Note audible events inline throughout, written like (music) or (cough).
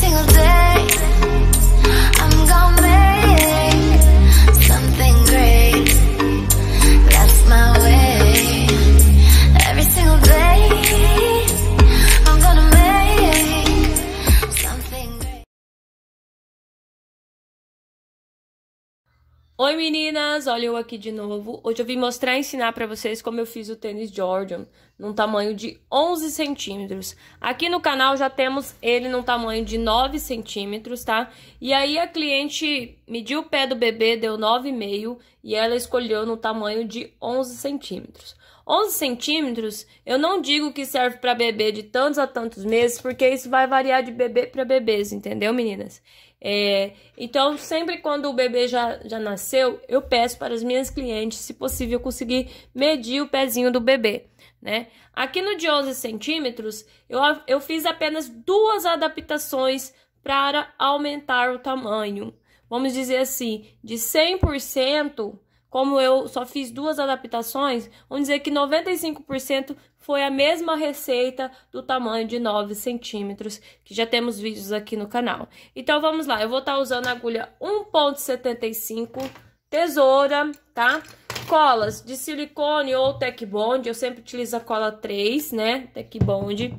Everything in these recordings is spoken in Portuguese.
single day Oi meninas, olha eu aqui de novo. Hoje eu vim mostrar e ensinar para vocês como eu fiz o tênis Jordan, num tamanho de 11 centímetros. Aqui no canal já temos ele num tamanho de 9 centímetros, tá? E aí a cliente mediu o pé do bebê, deu 9,5 e ela escolheu no tamanho de 11 centímetros. 11 centímetros, eu não digo que serve para bebê de tantos a tantos meses, porque isso vai variar de bebê para bebês, entendeu meninas? É, então, sempre quando o bebê já, já nasceu, eu peço para as minhas clientes, se possível, conseguir medir o pezinho do bebê. Né? Aqui no de 11 centímetros, eu, eu fiz apenas duas adaptações para aumentar o tamanho. Vamos dizer assim, de 100%, como eu só fiz duas adaptações, vamos dizer que 95% foi a mesma receita do tamanho de 9 centímetros, que já temos vídeos aqui no canal. Então, vamos lá, eu vou estar tá usando agulha 1.75, tesoura, tá? Colas de silicone ou Tec Bond, eu sempre utilizo a cola 3, né? Tec Bond.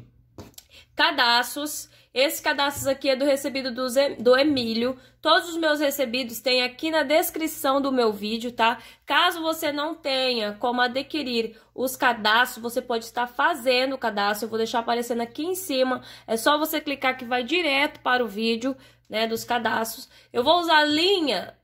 Cadaços. Esse cadastro aqui é do recebido do, Zé, do Emílio. Todos os meus recebidos tem aqui na descrição do meu vídeo, tá? Caso você não tenha como adquirir os cadastros, você pode estar fazendo o cadastro. Eu vou deixar aparecendo aqui em cima. É só você clicar que vai direto para o vídeo, né, dos cadastros. Eu vou usar linha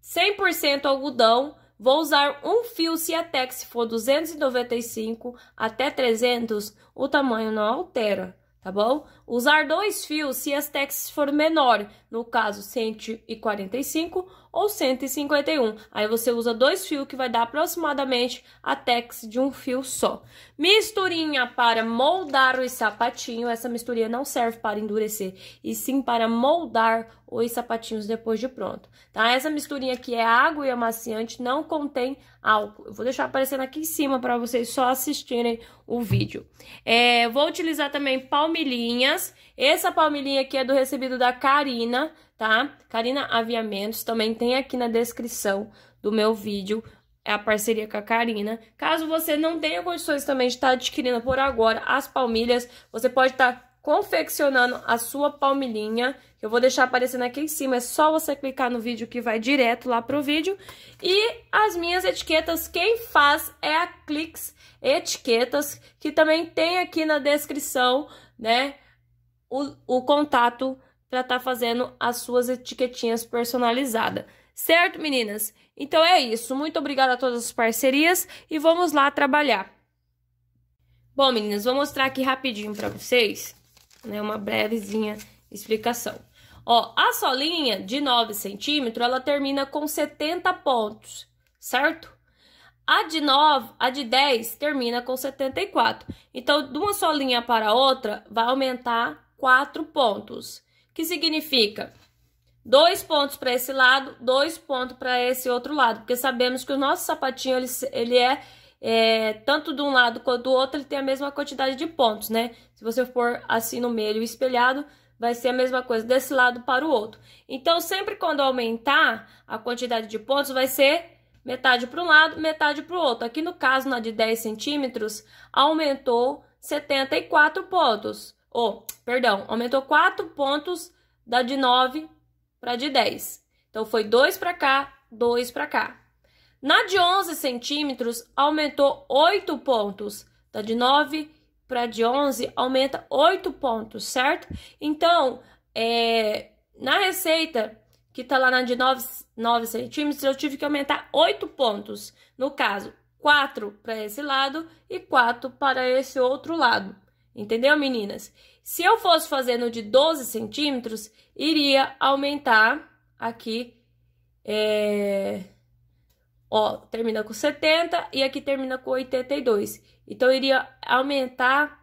100% algodão. Vou usar um fio Ciatex, se for 295 até 300, o tamanho não altera tá bom? Usar dois fios se as texts for menor, no caso 145 ou 151. Aí você usa dois fios que vai dar aproximadamente a tex de um fio só. Misturinha para moldar o sapatinho Essa misturinha não serve para endurecer, e sim para moldar os sapatinhos depois de pronto, tá? Essa misturinha aqui é água e amaciante, não contém álcool. Eu vou deixar aparecendo aqui em cima para vocês só assistirem o vídeo. É, vou utilizar também palmilhinhas. Essa palmilhinha aqui é do recebido da Karina, tá? Karina Aviamentos, também tem aqui na descrição do meu vídeo é a parceria com a Karina. Caso você não tenha condições também de estar tá adquirindo por agora as palmilhas, você pode estar tá confeccionando a sua palmilhinha. Eu vou deixar aparecendo aqui em cima, é só você clicar no vídeo que vai direto lá pro vídeo. E as minhas etiquetas, quem faz é a Clix Etiquetas, que também tem aqui na descrição, né, o, o contato para estar tá fazendo as suas etiquetinhas personalizadas. Certo, meninas? Então é isso. Muito obrigada a todas as parcerias e vamos lá trabalhar. Bom, meninas, vou mostrar aqui rapidinho para vocês né? Uma brevezinha explicação. Ó, a solinha de 9 centímetros, ela termina com 70 pontos, certo? A de 9, a de 10 termina com 74. Então, de uma solinha para outra, vai aumentar 4 pontos. Que significa dois pontos para esse lado, dois pontos para esse outro lado. Porque sabemos que o nosso sapatinho, ele, ele é é, tanto de um lado quanto do outro, ele tem a mesma quantidade de pontos, né? Se você for assim no meio espelhado, vai ser a mesma coisa desse lado para o outro. Então, sempre quando aumentar a quantidade de pontos, vai ser metade para um lado, metade para o outro. Aqui no caso, na de 10 centímetros, aumentou 74 pontos. Ou, oh, perdão, aumentou 4 pontos da de 9 para de 10. Então, foi 2 para cá, 2 para cá. Na de 11 centímetros, aumentou 8 pontos. Da de 9 para de 11, aumenta 8 pontos, certo? Então, é, na receita que está lá na de 9, 9 centímetros, eu tive que aumentar 8 pontos. No caso, 4 para esse lado e 4 para esse outro lado. Entendeu, meninas? Se eu fosse fazendo de 12 centímetros, iria aumentar aqui é, ó, termina com 70 e aqui termina com 82. Então, iria aumentar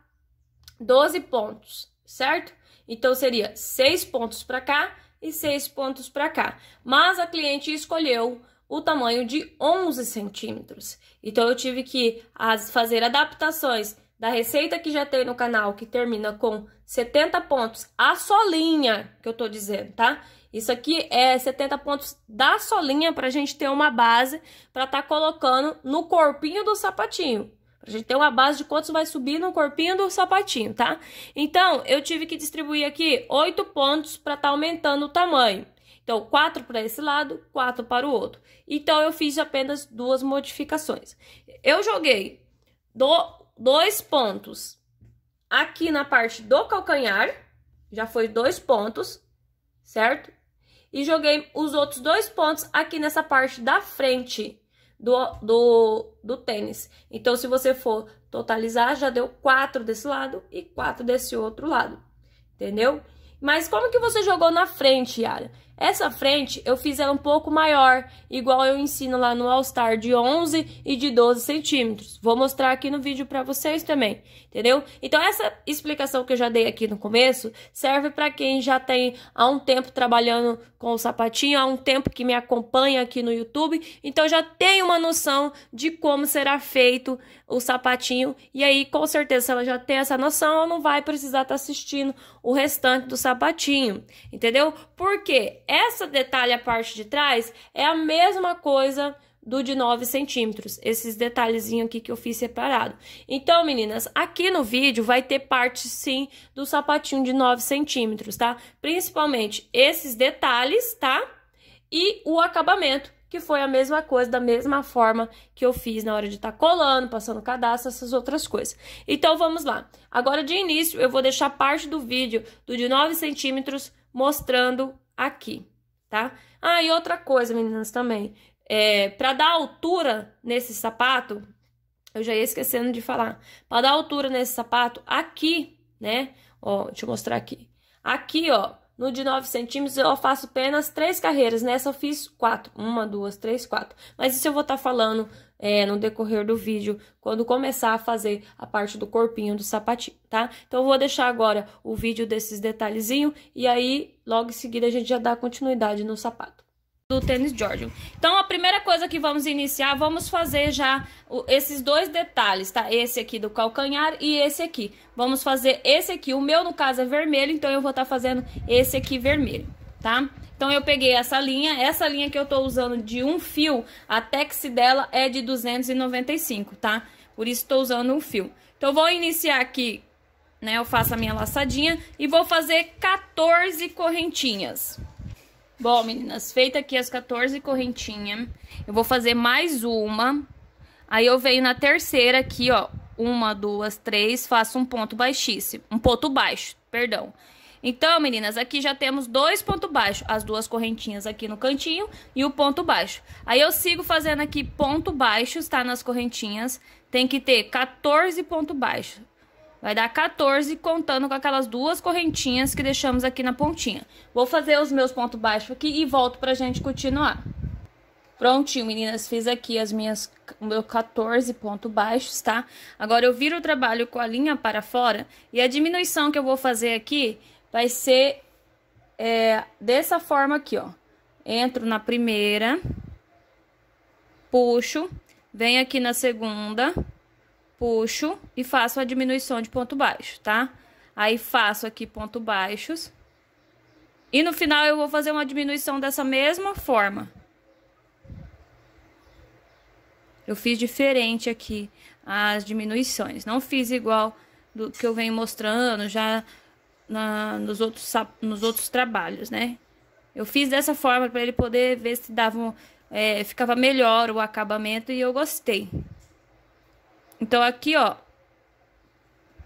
12 pontos, certo? Então, seria 6 pontos para cá e 6 pontos para cá. Mas a cliente escolheu o tamanho de 11 centímetros. Então, eu tive que fazer adaptações da receita que já tem no canal, que termina com 70 pontos, a solinha que eu tô dizendo, tá? Isso aqui é 70 pontos da solinha pra gente ter uma base pra tá colocando no corpinho do sapatinho. Pra gente ter uma base de quantos vai subir no corpinho do sapatinho, tá? Então, eu tive que distribuir aqui 8 pontos pra tá aumentando o tamanho. Então, 4 para esse lado, 4 para o outro. Então, eu fiz apenas duas modificações. Eu joguei do dois pontos aqui na parte do calcanhar, já foi dois pontos, certo? E joguei os outros dois pontos aqui nessa parte da frente do, do, do tênis. Então, se você for totalizar, já deu quatro desse lado e quatro desse outro lado, entendeu? Mas como que você jogou na frente, Yara? Essa frente eu fiz ela um pouco maior, igual eu ensino lá no All Star de 11 e de 12 centímetros. Vou mostrar aqui no vídeo pra vocês também, entendeu? Então essa explicação que eu já dei aqui no começo serve pra quem já tem há um tempo trabalhando com o sapatinho, há um tempo que me acompanha aqui no YouTube. Então já tem uma noção de como será feito o sapatinho. E aí, com certeza, se ela já tem essa noção, ela não vai precisar estar tá assistindo o restante do sapatinho, entendeu? Porque essa detalhe a parte de trás é a mesma coisa do de 9 centímetros, esses detalhezinhos aqui que eu fiz separado. Então, meninas, aqui no vídeo vai ter parte, sim, do sapatinho de 9 centímetros, tá? Principalmente esses detalhes, tá? E o acabamento que foi a mesma coisa, da mesma forma que eu fiz na hora de estar tá colando, passando cadastro, essas outras coisas. Então, vamos lá. Agora, de início, eu vou deixar parte do vídeo do de 9 centímetros mostrando aqui, tá? Ah, e outra coisa, meninas, também. É, para dar altura nesse sapato, eu já ia esquecendo de falar. Para dar altura nesse sapato, aqui, né? Ó, deixa eu mostrar aqui. Aqui, ó, no de 9 centímetros eu faço apenas três carreiras, nessa né? eu fiz quatro. Uma, duas, três, quatro. Mas isso eu vou estar tá falando é, no decorrer do vídeo, quando começar a fazer a parte do corpinho do sapatinho, tá? Então eu vou deixar agora o vídeo desses detalhezinhos e aí logo em seguida a gente já dá continuidade no sapato do tênis Jordan. Então, a primeira coisa que vamos iniciar, vamos fazer já esses dois detalhes, tá? Esse aqui do calcanhar e esse aqui. Vamos fazer esse aqui. O meu, no caso, é vermelho, então eu vou estar tá fazendo esse aqui vermelho, tá? Então, eu peguei essa linha. Essa linha que eu tô usando de um fio, a tex dela é de 295, tá? Por isso, tô usando um fio. Então, eu vou iniciar aqui, né? Eu faço a minha laçadinha e vou fazer 14 correntinhas. Bom, meninas, feita aqui as 14 correntinhas, eu vou fazer mais uma. Aí eu venho na terceira aqui, ó, uma, duas, três, faço um ponto baixíssimo, um ponto baixo, perdão. Então, meninas, aqui já temos dois pontos baixos, as duas correntinhas aqui no cantinho e o ponto baixo. Aí eu sigo fazendo aqui ponto baixo, tá? Nas correntinhas, tem que ter 14 pontos baixos. Vai dar 14 contando com aquelas duas correntinhas que deixamos aqui na pontinha. Vou fazer os meus pontos baixos aqui e volto pra gente continuar. Prontinho, meninas, fiz aqui as minhas, o meu 14 pontos baixos, tá? Agora eu viro o trabalho com a linha para fora e a diminuição que eu vou fazer aqui vai ser é, dessa forma aqui, ó. Entro na primeira, puxo, venho aqui na segunda, puxo e faço a diminuição de ponto baixo, tá? Aí faço aqui ponto baixos. E no final eu vou fazer uma diminuição dessa mesma forma. Eu fiz diferente aqui as diminuições. Não fiz igual do que eu venho mostrando já na, nos, outros, nos outros trabalhos, né? Eu fiz dessa forma para ele poder ver se dava um, é, ficava melhor o acabamento e eu gostei. Então, aqui, ó,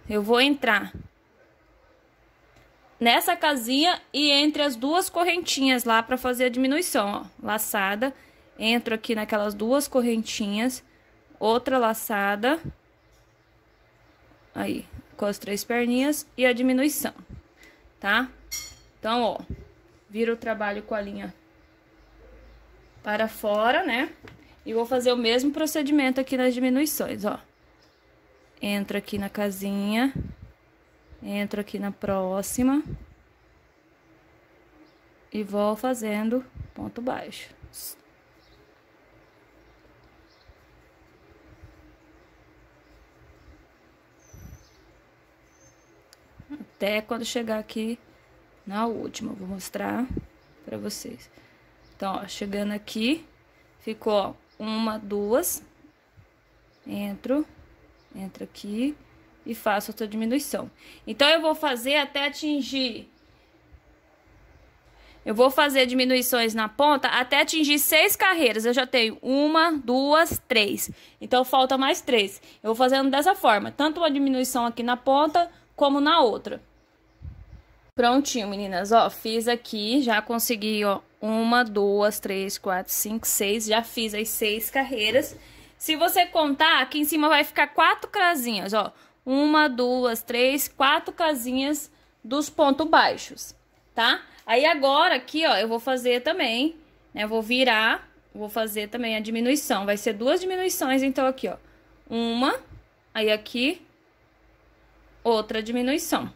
eu vou entrar nessa casinha e entre as duas correntinhas lá para fazer a diminuição, ó, laçada. Entro aqui naquelas duas correntinhas, outra laçada, aí, com as três perninhas e a diminuição, tá? Então, ó, viro o trabalho com a linha para fora, né? E vou fazer o mesmo procedimento aqui nas diminuições, ó. Entro aqui na casinha. Entro aqui na próxima. E vou fazendo ponto baixo. até quando chegar aqui na última. Vou mostrar pra vocês. Então, ó, chegando aqui, ficou ó, uma, duas, entro, Entra aqui e faço a sua diminuição. Então, eu vou fazer até atingir... Eu vou fazer diminuições na ponta até atingir seis carreiras. Eu já tenho uma, duas, três. Então, falta mais três. Eu vou fazendo dessa forma. Tanto uma diminuição aqui na ponta, como na outra. Prontinho, meninas. Ó, fiz aqui, já consegui, ó, uma, duas, três, quatro, cinco, seis. Já fiz as seis carreiras. Se você contar, aqui em cima vai ficar quatro casinhas, ó. Uma, duas, três, quatro casinhas dos pontos baixos, tá? Aí agora aqui, ó, eu vou fazer também, né? Vou virar, vou fazer também a diminuição. Vai ser duas diminuições, então, aqui, ó. Uma, aí aqui, outra diminuição.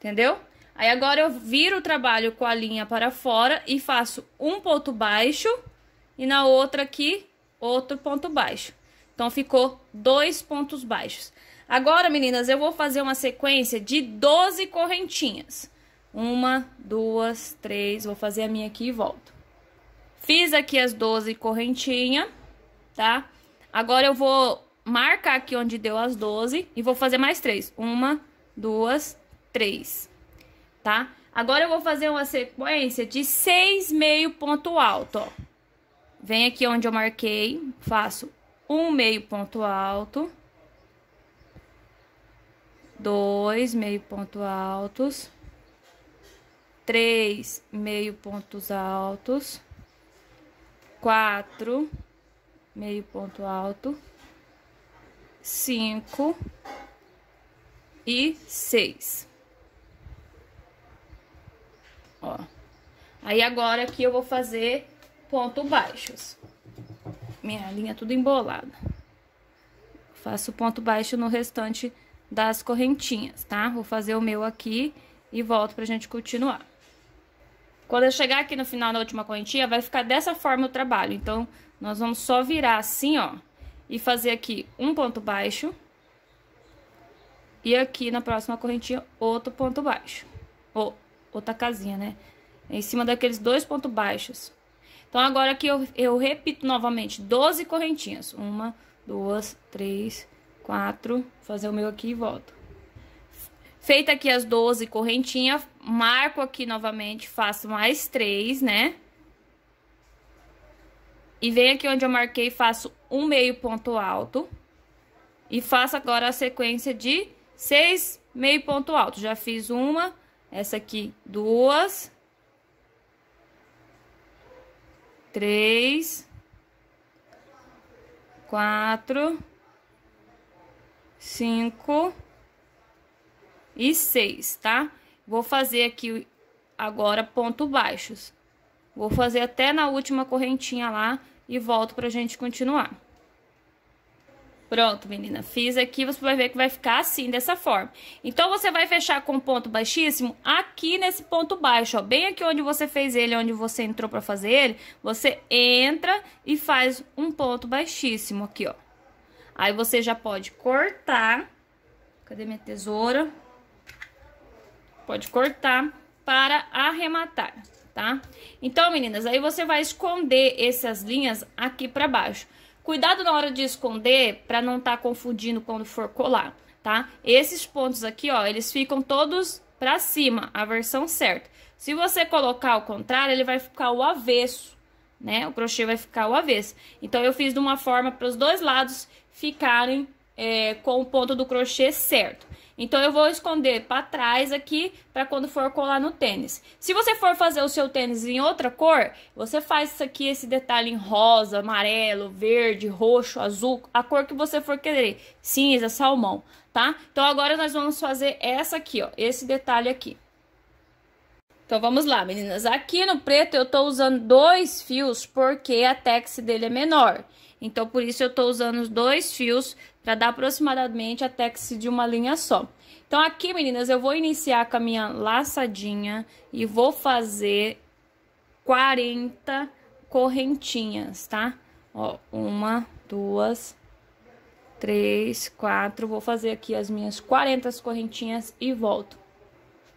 Entendeu? Aí agora eu viro o trabalho com a linha para fora e faço um ponto baixo e na outra aqui outro ponto baixo. Então, ficou dois pontos baixos. Agora, meninas, eu vou fazer uma sequência de 12 correntinhas. Uma, duas, três, vou fazer a minha aqui e volto. Fiz aqui as 12 correntinhas, tá? Agora, eu vou marcar aqui onde deu as 12 e vou fazer mais três. Uma, duas, três, tá? Agora, eu vou fazer uma sequência de seis meio ponto alto, ó. Venho aqui onde eu marquei, faço um meio ponto alto. Dois meio ponto altos. Três meio pontos altos. Quatro meio ponto alto. Cinco e seis. Ó. Aí agora aqui eu vou fazer ponto baixos. Minha linha é tudo embolada. Faço ponto baixo no restante das correntinhas, tá? Vou fazer o meu aqui e volto pra gente continuar. Quando eu chegar aqui no final da última correntinha, vai ficar dessa forma o trabalho. Então, nós vamos só virar assim, ó, e fazer aqui um ponto baixo. E aqui na próxima correntinha, outro ponto baixo. Ou outra casinha, né? Em cima daqueles dois pontos baixos. Então, agora aqui eu, eu repito novamente: 12 correntinhas. Uma, duas, três, quatro. Vou fazer o meu aqui e volto. Feita aqui as 12 correntinhas, marco aqui novamente, faço mais três, né? E venho aqui onde eu marquei, faço um meio ponto alto. E faço agora a sequência de seis meio ponto alto. Já fiz uma, essa aqui duas, três, quatro, cinco e seis, tá? Vou fazer aqui agora ponto baixos. Vou fazer até na última correntinha lá e volto pra gente continuar. Pronto, menina, fiz aqui, você vai ver que vai ficar assim, dessa forma. Então, você vai fechar com ponto baixíssimo aqui nesse ponto baixo, ó. Bem aqui onde você fez ele, onde você entrou pra fazer ele, você entra e faz um ponto baixíssimo aqui, ó. Aí, você já pode cortar. Cadê minha tesoura? Pode cortar para arrematar, tá? Então, meninas, aí você vai esconder essas linhas aqui pra baixo. Cuidado na hora de esconder para não estar tá confundindo quando for colar, tá? Esses pontos aqui, ó, eles ficam todos para cima, a versão certa. Se você colocar ao contrário, ele vai ficar o avesso, né? O crochê vai ficar o avesso. Então, eu fiz de uma forma para os dois lados ficarem é, com o ponto do crochê certo. Então eu vou esconder para trás aqui para quando for colar no tênis. Se você for fazer o seu tênis em outra cor, você faz isso aqui, esse detalhe em rosa, amarelo, verde, roxo, azul, a cor que você for querer, cinza, salmão, tá? Então agora nós vamos fazer essa aqui, ó, esse detalhe aqui. Então vamos lá, meninas. Aqui no preto eu tô usando dois fios porque a tex dele é menor. Então por isso eu tô usando os dois fios para dar aproximadamente a tex de uma linha só. Então, aqui, meninas, eu vou iniciar com a minha laçadinha e vou fazer 40 correntinhas, tá? Ó, uma, duas, três, quatro. Vou fazer aqui as minhas 40 correntinhas e volto.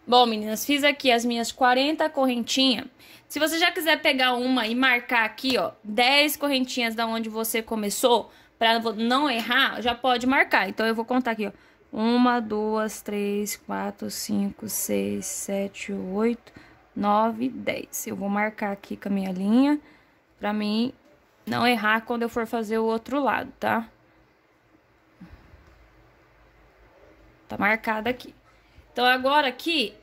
Bom, meninas, fiz aqui as minhas 40 correntinhas. Se você já quiser pegar uma e marcar aqui, ó, 10 correntinhas da onde você começou, para não errar, já pode marcar. Então, eu vou contar aqui, ó. Uma, duas, três, quatro, cinco, seis, sete, oito, nove, dez. Eu vou marcar aqui com a minha linha pra mim não errar quando eu for fazer o outro lado, tá? Tá marcado aqui. Então, agora aqui,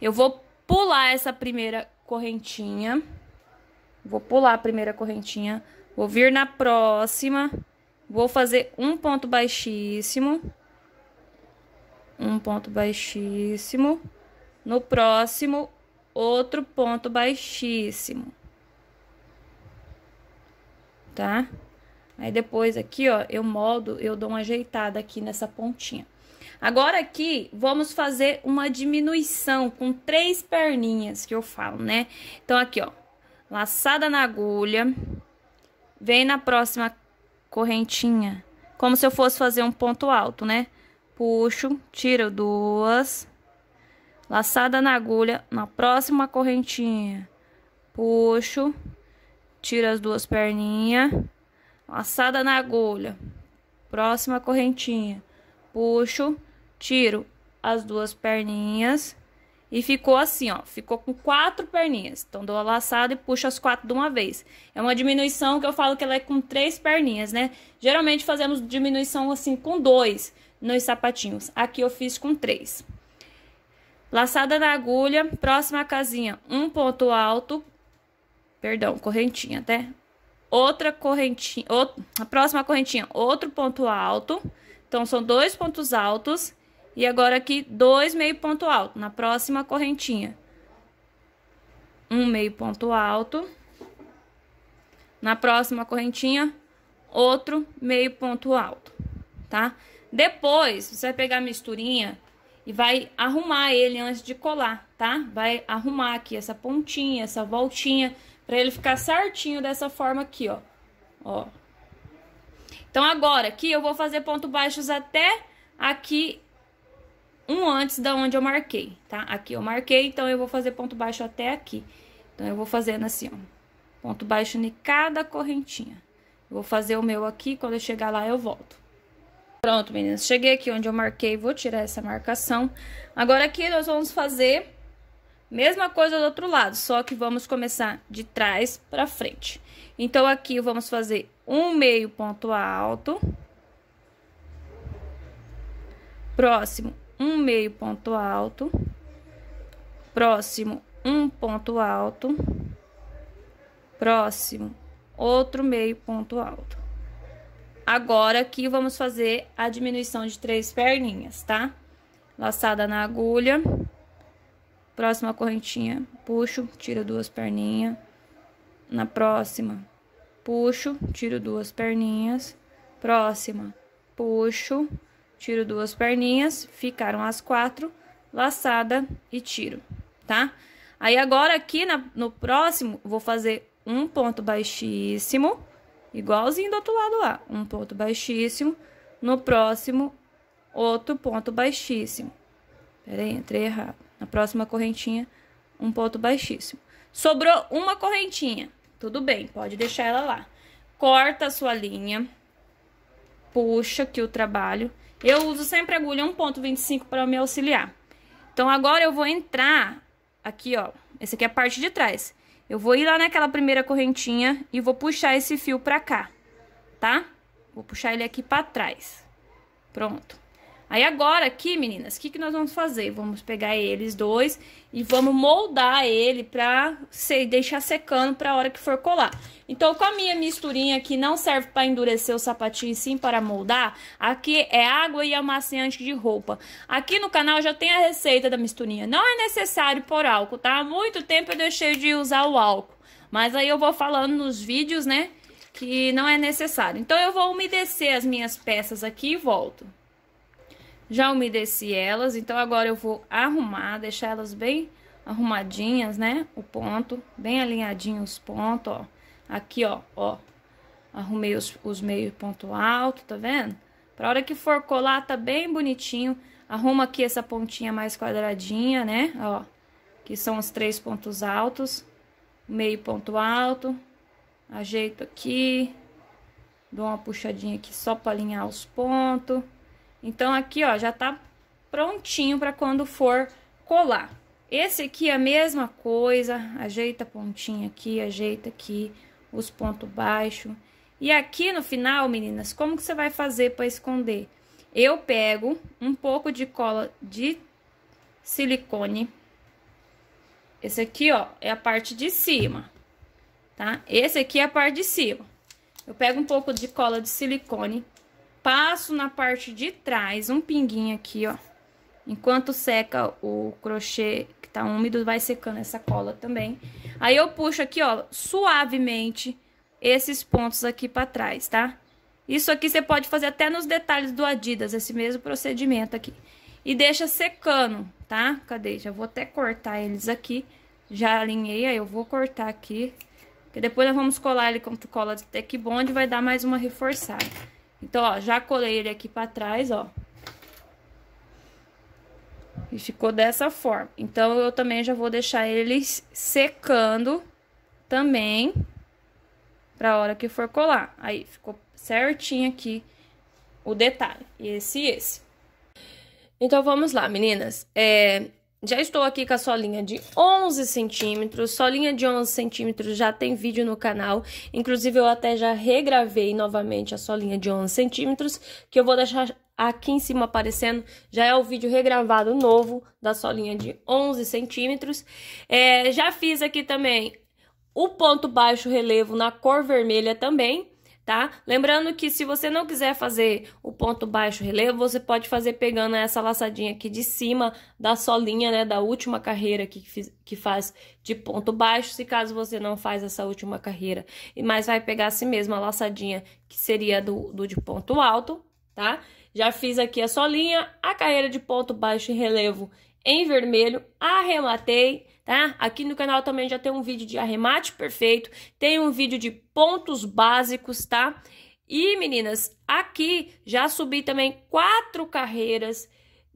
eu vou pular essa primeira correntinha. Vou pular a primeira correntinha, vou vir na próxima, vou fazer um ponto baixíssimo, um ponto baixíssimo, no próximo, outro ponto baixíssimo. Tá? Aí, depois aqui, ó, eu moldo, eu dou uma ajeitada aqui nessa pontinha. Agora aqui, vamos fazer uma diminuição com três perninhas que eu falo, né? Então, aqui, ó, laçada na agulha, vem na próxima correntinha, como se eu fosse fazer um ponto alto, né? Puxo, tiro duas, laçada na agulha, na próxima correntinha, puxo, tiro as duas perninhas, laçada na agulha, próxima correntinha, puxo, tiro as duas perninhas, e ficou assim, ó. Ficou com quatro perninhas. Então, dou a laçada e puxo as quatro de uma vez. É uma diminuição que eu falo que ela é com três perninhas, né? Geralmente fazemos diminuição assim com dois nos sapatinhos. Aqui eu fiz com três. Laçada na agulha, próxima casinha, um ponto alto. Perdão, correntinha, até. Outra correntinha, a próxima correntinha, outro ponto alto. Então, são dois pontos altos e agora aqui, dois meio ponto alto na próxima correntinha. Um meio ponto alto. Na próxima correntinha, outro meio ponto alto, tá? Depois, você vai pegar a misturinha e vai arrumar ele antes de colar, tá? Vai arrumar aqui essa pontinha, essa voltinha, pra ele ficar certinho dessa forma aqui, ó. Ó. Então, agora aqui eu vou fazer ponto baixos até aqui um antes da onde eu marquei, tá? Aqui eu marquei, então eu vou fazer ponto baixo até aqui. Então, eu vou fazendo assim, ó, ponto baixo em cada correntinha. Eu vou fazer o meu aqui, quando eu chegar lá eu volto. Pronto, meninas, cheguei aqui onde eu marquei, vou tirar essa marcação. Agora aqui nós vamos fazer mesma coisa do outro lado, só que vamos começar de trás pra frente. Então, aqui vamos fazer um meio ponto alto. Próximo, um meio ponto alto, próximo um ponto alto, próximo outro meio ponto alto. Agora aqui vamos fazer a diminuição de três perninhas, tá? Laçada na agulha, próxima correntinha, puxo, tiro duas perninhas. Na próxima, puxo, tiro duas perninhas. Próxima, puxo, tiro duas perninhas, ficaram as quatro, laçada e tiro, tá? Aí, agora, aqui na, no próximo, vou fazer um ponto baixíssimo, igualzinho do outro lado lá, um ponto baixíssimo, no próximo, outro ponto baixíssimo. Pera aí, entrei errado. Na próxima correntinha, um ponto baixíssimo. Sobrou uma correntinha, tudo bem, pode deixar ela lá. Corta a sua linha, puxa aqui o trabalho, eu uso sempre agulha 1.25 para me auxiliar. Então, agora eu vou entrar aqui, ó. Essa aqui é a parte de trás. Eu vou ir lá naquela primeira correntinha e vou puxar esse fio pra cá, tá? Vou puxar ele aqui pra trás. Pronto. Aí agora aqui, meninas, o que, que nós vamos fazer? Vamos pegar eles dois e vamos moldar ele pra se, deixar secando pra hora que for colar. Então, com a minha misturinha que não serve para endurecer o sapatinho, sim para moldar, aqui é água e amaciante de roupa. Aqui no canal já tem a receita da misturinha. Não é necessário pôr álcool, tá? Há muito tempo eu deixei de usar o álcool. Mas aí eu vou falando nos vídeos, né? Que não é necessário. Então, eu vou umedecer as minhas peças aqui e volto. Já umedeci elas, então agora eu vou arrumar, deixar elas bem arrumadinhas, né? O ponto, bem alinhadinhos, os pontos, ó. Aqui, ó, ó. Arrumei os, os meio ponto alto, tá vendo? Pra hora que for colar, tá bem bonitinho. Arruma aqui essa pontinha mais quadradinha, né? Ó, que são os três pontos altos. Meio ponto alto. Ajeito aqui. Dou uma puxadinha aqui só pra alinhar os pontos. Então, aqui, ó, já tá prontinho para quando for colar. Esse aqui é a mesma coisa, ajeita a pontinha aqui, ajeita aqui os pontos baixos. E aqui no final, meninas, como que você vai fazer para esconder? Eu pego um pouco de cola de silicone. Esse aqui, ó, é a parte de cima, tá? Esse aqui é a parte de cima. Eu pego um pouco de cola de silicone passo na parte de trás um pinguinho aqui, ó. Enquanto seca o crochê que tá úmido, vai secando essa cola também. Aí eu puxo aqui, ó, suavemente esses pontos aqui pra trás, tá? Isso aqui você pode fazer até nos detalhes do Adidas, esse mesmo procedimento aqui. E deixa secando, tá? Cadê? Já vou até cortar eles aqui. Já alinhei, aí eu vou cortar aqui. Porque depois nós vamos colar ele com cola de tec bond e vai dar mais uma reforçada. Então, ó, já colei ele aqui pra trás, ó. E ficou dessa forma. Então, eu também já vou deixar ele secando também pra hora que for colar. Aí, ficou certinho aqui o detalhe. Esse e esse. Então, vamos lá, meninas. É, já estou aqui com a solinha de 11 centímetros, solinha de 11 centímetros já tem vídeo no canal, inclusive eu até já regravei novamente a solinha de 11 centímetros, que eu vou deixar aqui em cima aparecendo, já é o vídeo regravado novo da solinha de 11 centímetros. É, já fiz aqui também o ponto baixo relevo na cor vermelha também, tá? Lembrando que se você não quiser fazer o ponto baixo relevo, você pode fazer pegando essa laçadinha aqui de cima da solinha, né, da última carreira que, que faz de ponto baixo, se caso você não faz essa última carreira, mas vai pegar assim mesmo a laçadinha que seria do, do de ponto alto, tá? Já fiz aqui a solinha, a carreira de ponto baixo em relevo em vermelho, arrematei, tá? Aqui no canal também já tem um vídeo de arremate perfeito, tem um vídeo de pontos básicos, tá? E meninas, aqui já subi também quatro carreiras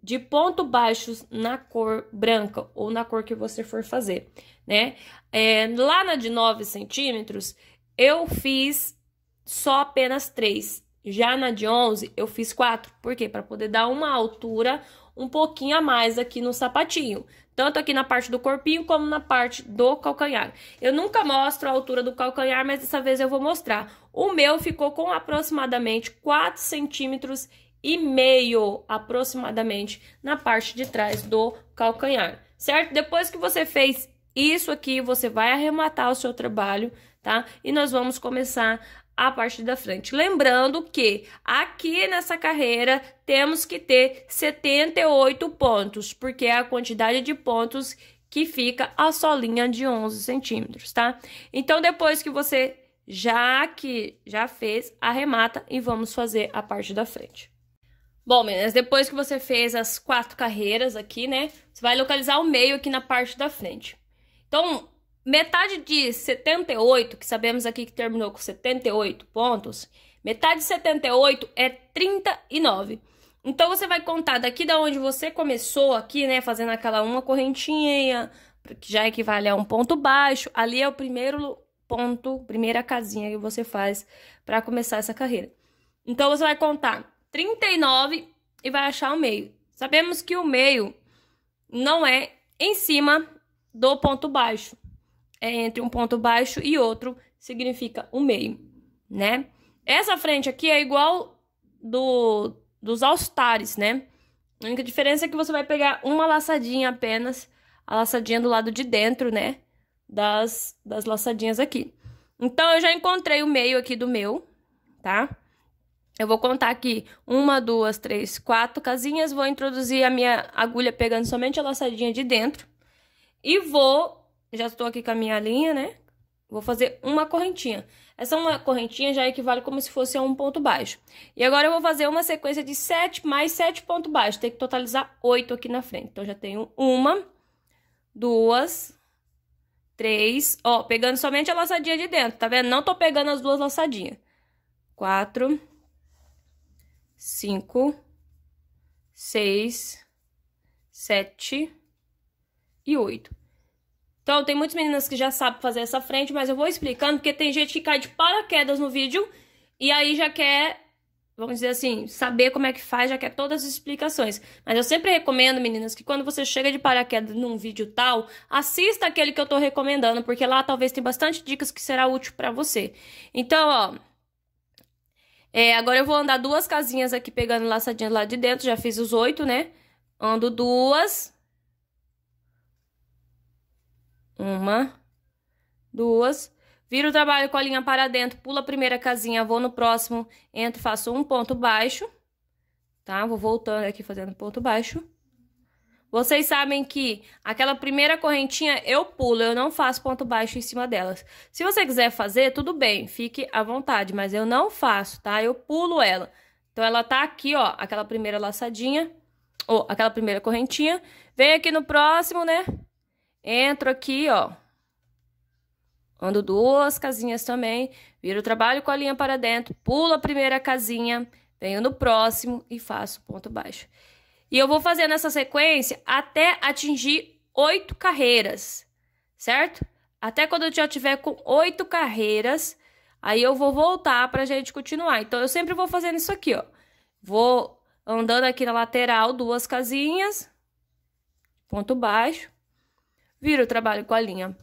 de ponto baixos na cor branca ou na cor que você for fazer, né? É, lá na de 9 centímetros, eu fiz só apenas três. Já na de 11, eu fiz quatro. Por quê? Para poder dar uma altura um pouquinho a mais aqui no sapatinho, tanto aqui na parte do corpinho, como na parte do calcanhar. Eu nunca mostro a altura do calcanhar, mas dessa vez eu vou mostrar. O meu ficou com aproximadamente 4 centímetros e meio, aproximadamente, na parte de trás do calcanhar, certo? Depois que você fez isso aqui, você vai arrematar o seu trabalho, tá? E nós vamos começar a parte da frente. Lembrando que aqui nessa carreira temos que ter 78 pontos, porque é a quantidade de pontos que fica a solinha de 11 centímetros, tá? Então, depois que você já que já fez, arremata e vamos fazer a parte da frente. Bom, meninas, depois que você fez as quatro carreiras aqui, né? Você vai localizar o meio aqui na parte da frente. Então, metade de 78, que sabemos aqui que terminou com 78 pontos, metade de 78 é 39. Então, você vai contar daqui da onde você começou aqui, né, fazendo aquela uma correntinha, que já equivale a um ponto baixo, ali é o primeiro ponto, primeira casinha que você faz para começar essa carreira. Então, você vai contar 39 e vai achar o meio. Sabemos que o meio não é em cima do ponto baixo é entre um ponto baixo e outro, significa um meio, né? Essa frente aqui é igual do, dos alstares, né? A única diferença é que você vai pegar uma laçadinha apenas, a laçadinha do lado de dentro, né? Das, das laçadinhas aqui. Então, eu já encontrei o meio aqui do meu, tá? Eu vou contar aqui uma, duas, três, quatro casinhas, vou introduzir a minha agulha pegando somente a laçadinha de dentro e vou já estou aqui com a minha linha, né? Vou fazer uma correntinha. Essa uma correntinha já equivale como se fosse a um ponto baixo. E agora eu vou fazer uma sequência de sete mais sete pontos baixos. Tem que totalizar oito aqui na frente. Então, já tenho uma, duas, três... Ó, pegando somente a laçadinha de dentro, tá vendo? Não tô pegando as duas laçadinhas. Quatro, cinco, seis, sete e oito. Então, tem muitas meninas que já sabem fazer essa frente, mas eu vou explicando, porque tem gente que cai de paraquedas no vídeo e aí já quer, vamos dizer assim, saber como é que faz, já quer todas as explicações. Mas eu sempre recomendo, meninas, que quando você chega de paraquedas num vídeo tal, assista aquele que eu tô recomendando, porque lá talvez tem bastante dicas que será útil para você. Então, ó... É, agora eu vou andar duas casinhas aqui pegando laçadinha lá de dentro, já fiz os oito, né? Ando duas, uma, duas. Viro o trabalho com a linha para dentro, pulo a primeira casinha, vou no próximo, entro, faço um ponto baixo, tá? Vou voltando aqui fazendo ponto baixo. Vocês sabem que aquela primeira correntinha eu pulo, eu não faço ponto baixo em cima delas. Se você quiser fazer, tudo bem, fique à vontade, mas eu não faço, tá? Eu pulo ela. Então, ela tá aqui, ó, aquela primeira laçadinha, ou aquela primeira correntinha. Vem aqui no próximo, né? Entro aqui, ó. Ando duas casinhas também, viro o trabalho com a linha para dentro, pulo a primeira casinha, venho no próximo e faço ponto baixo. E eu vou fazer nessa sequência até atingir oito carreiras, certo? Até quando eu já tiver com oito carreiras, aí eu vou voltar pra gente continuar. Então, eu sempre vou fazendo isso aqui, ó. Vou andando aqui na lateral duas casinhas, ponto baixo, Vira o trabalho com a linha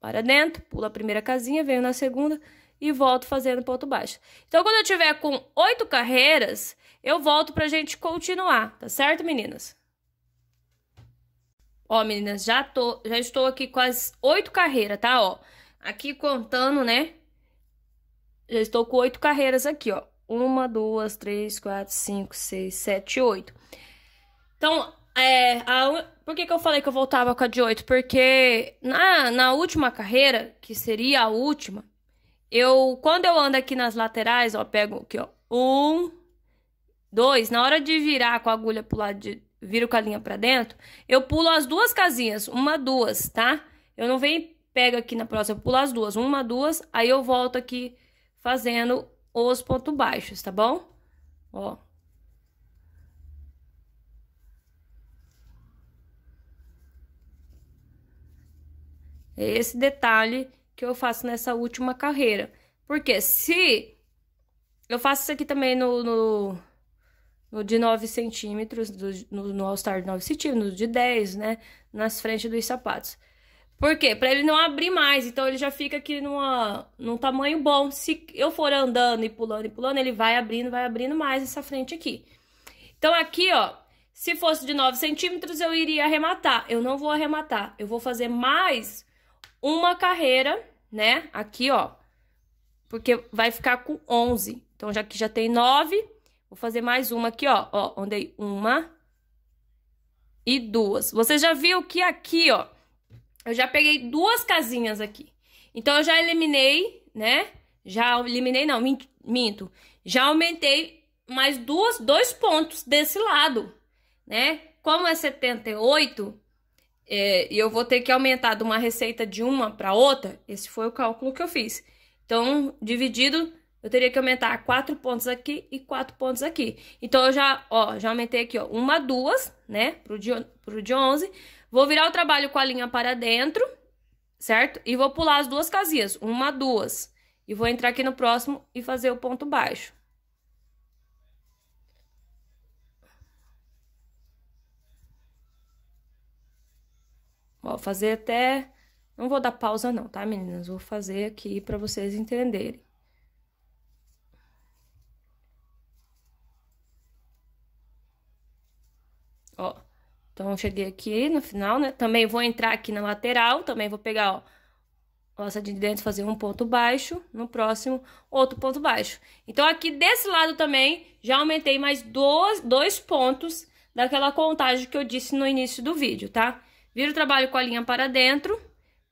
para dentro, pulo a primeira casinha, venho na segunda e volto fazendo ponto baixo. Então, quando eu tiver com oito carreiras, eu volto pra gente continuar, tá certo, meninas? Ó, meninas, já, tô, já estou aqui com as oito carreiras, tá? Ó, aqui contando, né? Já estou com oito carreiras aqui, ó. Uma, duas, três, quatro, cinco, seis, sete, oito. Então, é, a, por que, que eu falei que eu voltava com a de 8? Porque na, na última carreira, que seria a última, eu quando eu ando aqui nas laterais, ó, pego aqui, ó, um, dois, na hora de virar com a agulha pro lado de, viro com a linha pra dentro, eu pulo as duas casinhas, uma, duas, tá? Eu não venho pego aqui na próxima, eu pulo as duas, uma, duas, aí eu volto aqui fazendo os pontos baixos, tá bom? Ó, É esse detalhe que eu faço nessa última carreira. Porque se eu faço isso aqui também no, no, no de 9 centímetros, no, no All-Star de 9 centímetros, de 10, né? Nas frentes dos sapatos. Por quê? Pra ele não abrir mais. Então, ele já fica aqui numa, num tamanho bom. Se eu for andando e pulando e pulando, ele vai abrindo, vai abrindo mais essa frente aqui. Então, aqui, ó, se fosse de 9 centímetros, eu iria arrematar. Eu não vou arrematar. Eu vou fazer mais uma carreira, né? Aqui, ó. Porque vai ficar com 11. Então, já que já tem 9, vou fazer mais uma aqui, ó. Ó, andei uma e duas. Você já viu que aqui, ó, eu já peguei duas casinhas aqui. Então, eu já eliminei, né? Já eliminei, não, minto. Já aumentei mais duas, dois pontos desse lado, né? Como é 78, é, e eu vou ter que aumentar de uma receita de uma para outra, esse foi o cálculo que eu fiz. Então, dividido, eu teria que aumentar quatro pontos aqui e quatro pontos aqui. Então, eu já, ó, já aumentei aqui, ó, uma, duas, né, pro de, pro de 11. Vou virar o trabalho com a linha para dentro, certo? E vou pular as duas casinhas, uma, duas. E vou entrar aqui no próximo e fazer o ponto baixo. Ó, fazer até... Não vou dar pausa não, tá, meninas? Vou fazer aqui pra vocês entenderem. Ó, então cheguei aqui no final, né? Também vou entrar aqui na lateral, também vou pegar, ó, laça de dentro, fazer um ponto baixo, no próximo, outro ponto baixo. Então, aqui desse lado também, já aumentei mais dois, dois pontos daquela contagem que eu disse no início do vídeo, tá? Viro o trabalho com a linha para dentro,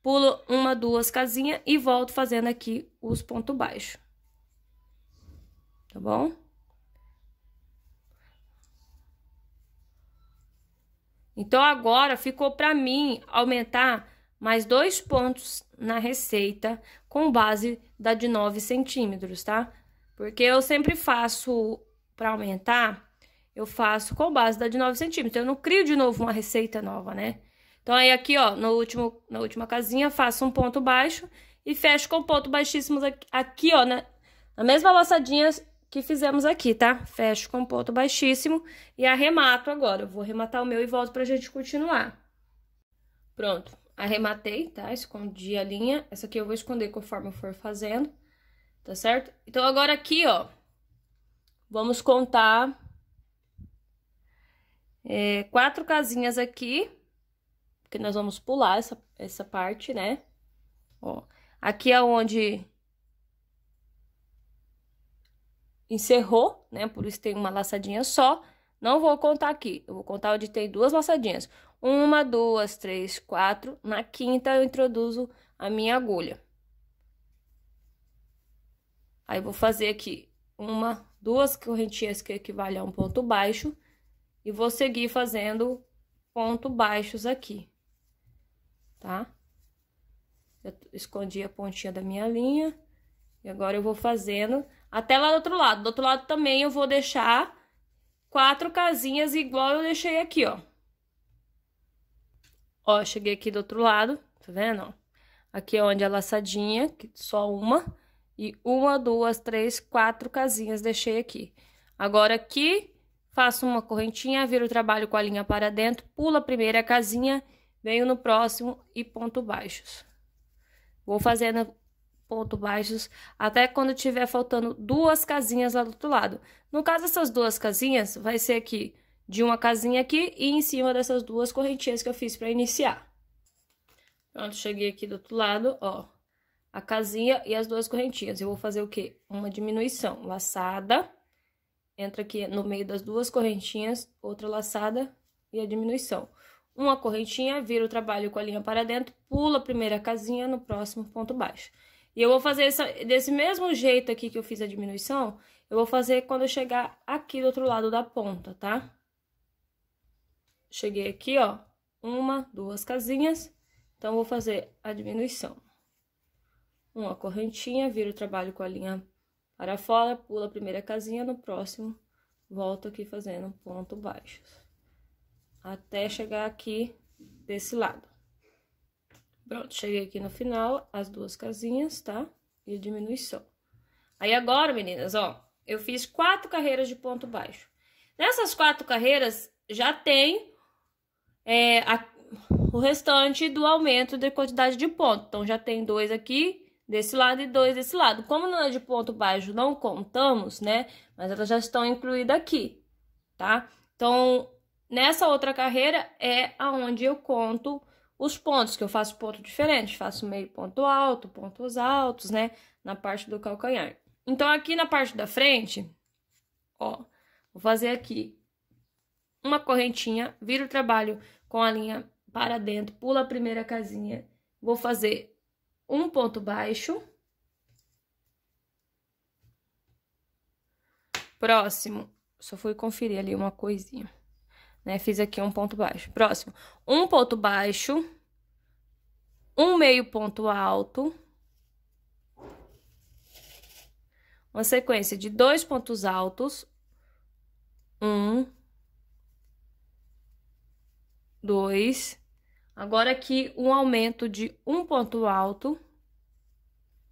pulo uma, duas casinhas e volto fazendo aqui os pontos baixos. Tá bom? Então, agora ficou para mim aumentar mais dois pontos na receita com base da de 9 centímetros, tá? Porque eu sempre faço para aumentar, eu faço com base da de 9 centímetros. Eu não crio de novo uma receita nova, né? Então, aí aqui, ó, no último, na última casinha, faço um ponto baixo e fecho com ponto baixíssimo aqui, ó, na, na mesma laçadinha que fizemos aqui, tá? Fecho com ponto baixíssimo e arremato agora. Eu vou arrematar o meu e volto pra gente continuar. Pronto, arrematei, tá? Escondi a linha. Essa aqui eu vou esconder conforme eu for fazendo, tá certo? Então, agora aqui, ó, vamos contar é, quatro casinhas aqui que nós vamos pular essa, essa parte, né? Ó, aqui é onde encerrou, né? Por isso tem uma laçadinha só. Não vou contar aqui, eu vou contar onde tem duas laçadinhas. Uma, duas, três, quatro. Na quinta, eu introduzo a minha agulha. Aí, vou fazer aqui uma, duas correntinhas que equivale a um ponto baixo. E vou seguir fazendo ponto baixos aqui tá? Eu escondi a pontinha da minha linha. E agora eu vou fazendo até lá do outro lado. Do outro lado também eu vou deixar quatro casinhas igual eu deixei aqui, ó. Ó, cheguei aqui do outro lado, tá vendo? Aqui é onde é a laçadinha, só uma. E uma, duas, três, quatro casinhas deixei aqui. Agora aqui, faço uma correntinha, viro o trabalho com a linha para dentro, pulo a primeira casinha Venho no próximo e ponto baixos. Vou fazendo ponto baixos até quando tiver faltando duas casinhas lá do outro lado. No caso, essas duas casinhas vai ser aqui, de uma casinha aqui e em cima dessas duas correntinhas que eu fiz para iniciar. Pronto, cheguei aqui do outro lado, ó, a casinha e as duas correntinhas. Eu vou fazer o quê? Uma diminuição, laçada, entra aqui no meio das duas correntinhas, outra laçada e a diminuição uma correntinha, vira o trabalho com a linha para dentro, pula a primeira casinha no próximo ponto baixo. E eu vou fazer essa, desse mesmo jeito aqui que eu fiz a diminuição, eu vou fazer quando eu chegar aqui do outro lado da ponta, tá? Cheguei aqui, ó, uma, duas casinhas, então vou fazer a diminuição. Uma correntinha, vira o trabalho com a linha para fora, pula a primeira casinha, no próximo, volto aqui fazendo ponto baixo até chegar aqui desse lado. Pronto, cheguei aqui no final, as duas casinhas, tá? E a diminuição. Aí agora, meninas, ó, eu fiz quatro carreiras de ponto baixo. Nessas quatro carreiras, já tem é, a, o restante do aumento da quantidade de ponto. Então, já tem dois aqui desse lado e dois desse lado. Como não é de ponto baixo, não contamos, né? Mas elas já estão incluídas aqui, tá? Então, Nessa outra carreira é aonde eu conto os pontos, que eu faço ponto diferente, faço meio ponto alto, pontos altos, né? Na parte do calcanhar. Então, aqui na parte da frente, ó, vou fazer aqui uma correntinha, viro o trabalho com a linha para dentro, pula a primeira casinha, vou fazer um ponto baixo. Próximo, só fui conferir ali uma coisinha. Né? Fiz aqui um ponto baixo. Próximo. Um ponto baixo. Um meio ponto alto. Uma sequência de dois pontos altos. Um. Dois. Agora aqui, um aumento de um ponto alto.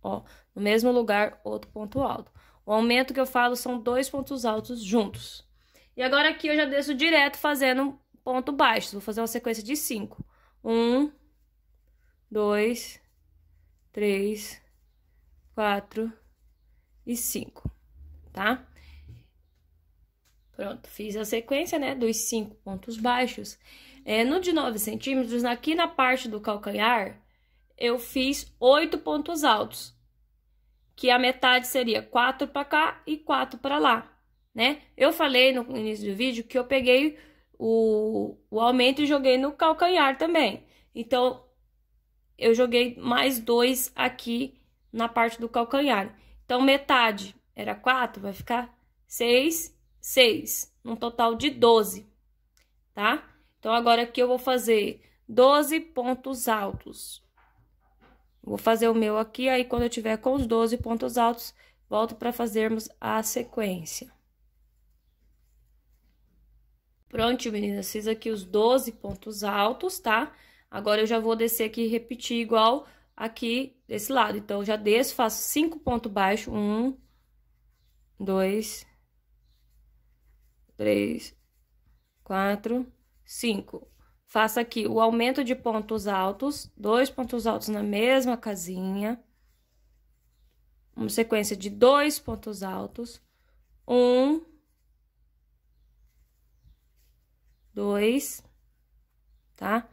Ó, no mesmo lugar, outro ponto alto. O aumento que eu falo são dois pontos altos juntos. E agora aqui eu já desço direto fazendo ponto baixo. Vou fazer uma sequência de cinco. Um, dois, três, quatro e cinco, tá? Pronto, fiz a sequência, né, dos cinco pontos baixos. É, no de 9 centímetros, aqui na parte do calcanhar, eu fiz oito pontos altos. Que a metade seria quatro para cá e quatro para lá né? Eu falei no início do vídeo que eu peguei o, o aumento e joguei no calcanhar também. Então, eu joguei mais dois aqui na parte do calcanhar. Então, metade era quatro, vai ficar seis, seis, num total de doze, tá? Então, agora aqui eu vou fazer doze pontos altos. Vou fazer o meu aqui, aí quando eu tiver com os doze pontos altos, volto para fazermos a sequência. Pronto, meninas, fiz aqui os 12 pontos altos, tá? Agora, eu já vou descer aqui e repetir igual aqui desse lado. Então, já desço, faço cinco pontos baixos. Um, dois, três, quatro, cinco. Faço aqui o aumento de pontos altos, dois pontos altos na mesma casinha. Uma sequência de dois pontos altos. Um, dois, tá?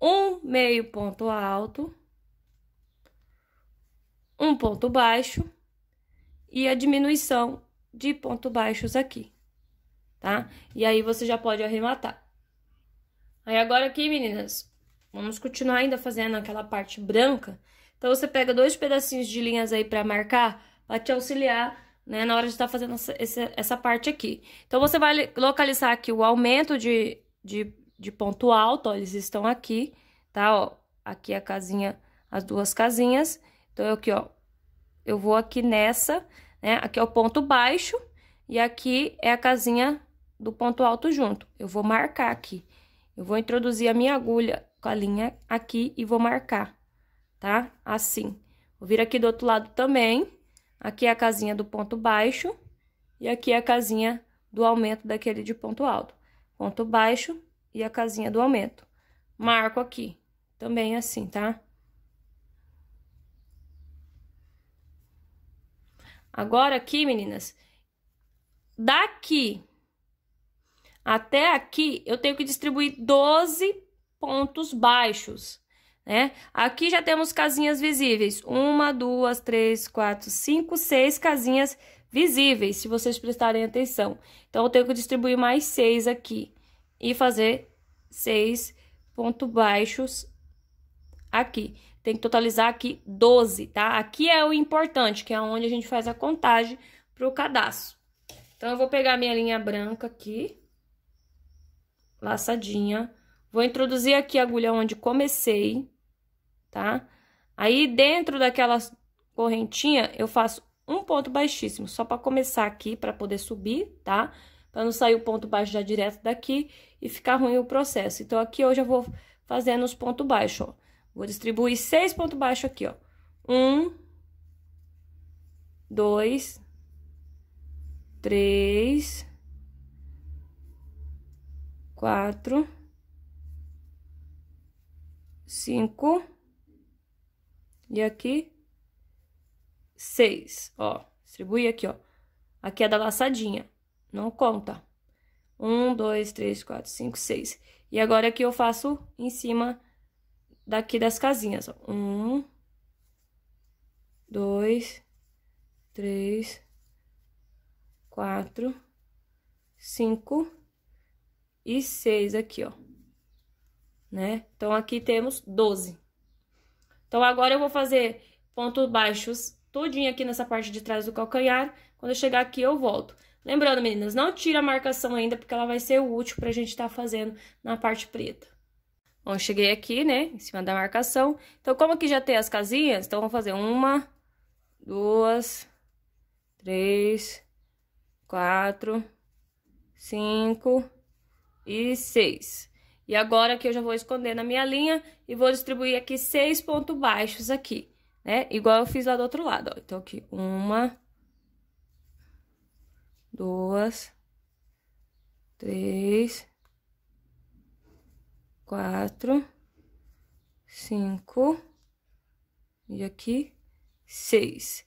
Um meio ponto alto, um ponto baixo e a diminuição de pontos baixos aqui, tá? E aí você já pode arrematar. Aí agora aqui, meninas, vamos continuar ainda fazendo aquela parte branca. Então, você pega dois pedacinhos de linhas aí pra marcar, pra te auxiliar né, na hora de estar tá fazendo essa, essa parte aqui. Então, você vai localizar aqui o aumento de, de, de ponto alto, ó, eles estão aqui, tá, ó, aqui a casinha, as duas casinhas. Então, eu aqui, ó, eu vou aqui nessa, né, aqui é o ponto baixo e aqui é a casinha do ponto alto junto. Eu vou marcar aqui, eu vou introduzir a minha agulha com a linha aqui e vou marcar, tá, assim. Vou vir aqui do outro lado também, Aqui é a casinha do ponto baixo e aqui é a casinha do aumento daquele de ponto alto. Ponto baixo e a casinha do aumento. Marco aqui, também é assim, tá? Agora aqui, meninas, daqui até aqui, eu tenho que distribuir 12 pontos baixos né? Aqui já temos casinhas visíveis. Uma, duas, três, quatro, cinco, seis casinhas visíveis, se vocês prestarem atenção. Então, eu tenho que distribuir mais seis aqui e fazer seis pontos baixos aqui. Tem que totalizar aqui 12, tá? Aqui é o importante, que é onde a gente faz a contagem pro cadastro. Então, eu vou pegar minha linha branca aqui, laçadinha. Vou introduzir aqui a agulha onde comecei tá? Aí, dentro daquela correntinha, eu faço um ponto baixíssimo, só para começar aqui, para poder subir, tá? Para não sair o ponto baixo já direto daqui e ficar ruim o processo. Então, aqui hoje eu vou fazendo os pontos baixos, ó. Vou distribuir seis pontos baixos aqui, ó. Um, dois, três, quatro, cinco e aqui, seis, ó. Distribui aqui, ó. Aqui é da laçadinha, não conta. Um, dois, três, quatro, cinco, seis. E agora aqui eu faço em cima daqui das casinhas, Um, dois, três, quatro, cinco e seis aqui, ó. Né? Então, aqui temos doze. Então, agora eu vou fazer pontos baixos todinho aqui nessa parte de trás do calcanhar. Quando eu chegar aqui, eu volto. Lembrando, meninas, não tira a marcação ainda, porque ela vai ser útil pra gente estar tá fazendo na parte preta. Bom, cheguei aqui, né, em cima da marcação. Então, como aqui já tem as casinhas, então, vamos fazer uma, duas, três, quatro, cinco e seis. E agora que eu já vou esconder na minha linha e vou distribuir aqui seis pontos baixos aqui, né? Igual eu fiz lá do outro lado, ó. Então, aqui, uma, duas, três, quatro, cinco, e aqui, seis,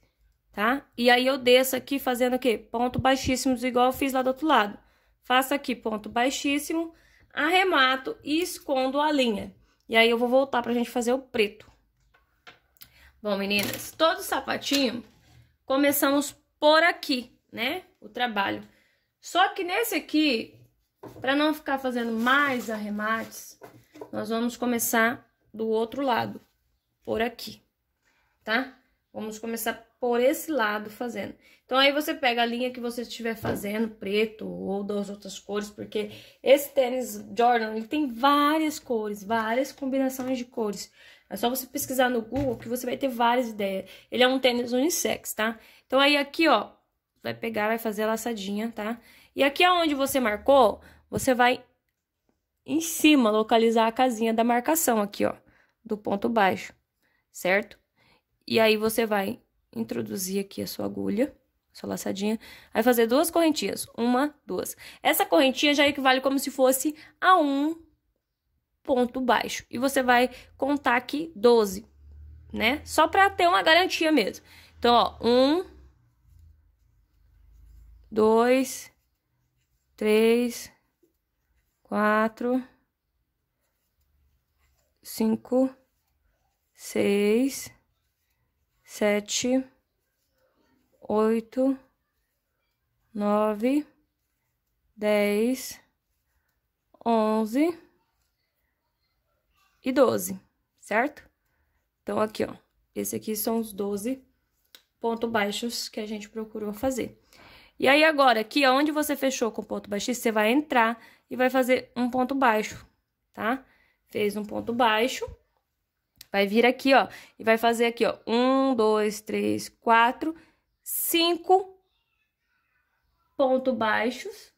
tá? E aí, eu desço aqui fazendo o quê? Ponto baixíssimo, igual eu fiz lá do outro lado. Faça aqui ponto baixíssimo arremato e escondo a linha. E aí eu vou voltar pra gente fazer o preto. Bom, meninas, todo sapatinho começamos por aqui, né? O trabalho. Só que nesse aqui, para não ficar fazendo mais arremates, nós vamos começar do outro lado, por aqui, tá? Vamos começar por esse lado fazendo. Então aí você pega a linha que você estiver fazendo, preto ou das outras cores, porque esse tênis Jordan, ele tem várias cores, várias combinações de cores. É só você pesquisar no Google que você vai ter várias ideias. Ele é um tênis unissex, tá? Então aí aqui, ó, vai pegar, vai fazer a laçadinha, tá? E aqui aonde você marcou, você vai em cima localizar a casinha da marcação aqui, ó, do ponto baixo, certo? E aí você vai introduzir aqui a sua agulha só laçadinha. Aí fazer duas correntinhas. Uma, duas. Essa correntinha já equivale como se fosse a um ponto baixo. E você vai contar aqui 12, né? Só pra ter uma garantia mesmo. Então, ó, um, dois, três, quatro, cinco, seis, sete, oito, nove, dez, onze e doze, certo? Então, aqui, ó, esse aqui são os doze pontos baixos que a gente procurou fazer. E aí, agora, aqui, onde você fechou com ponto baixo, você vai entrar e vai fazer um ponto baixo, tá? Fez um ponto baixo, vai vir aqui, ó, e vai fazer aqui, ó, um, dois, três, quatro cinco pontos baixos.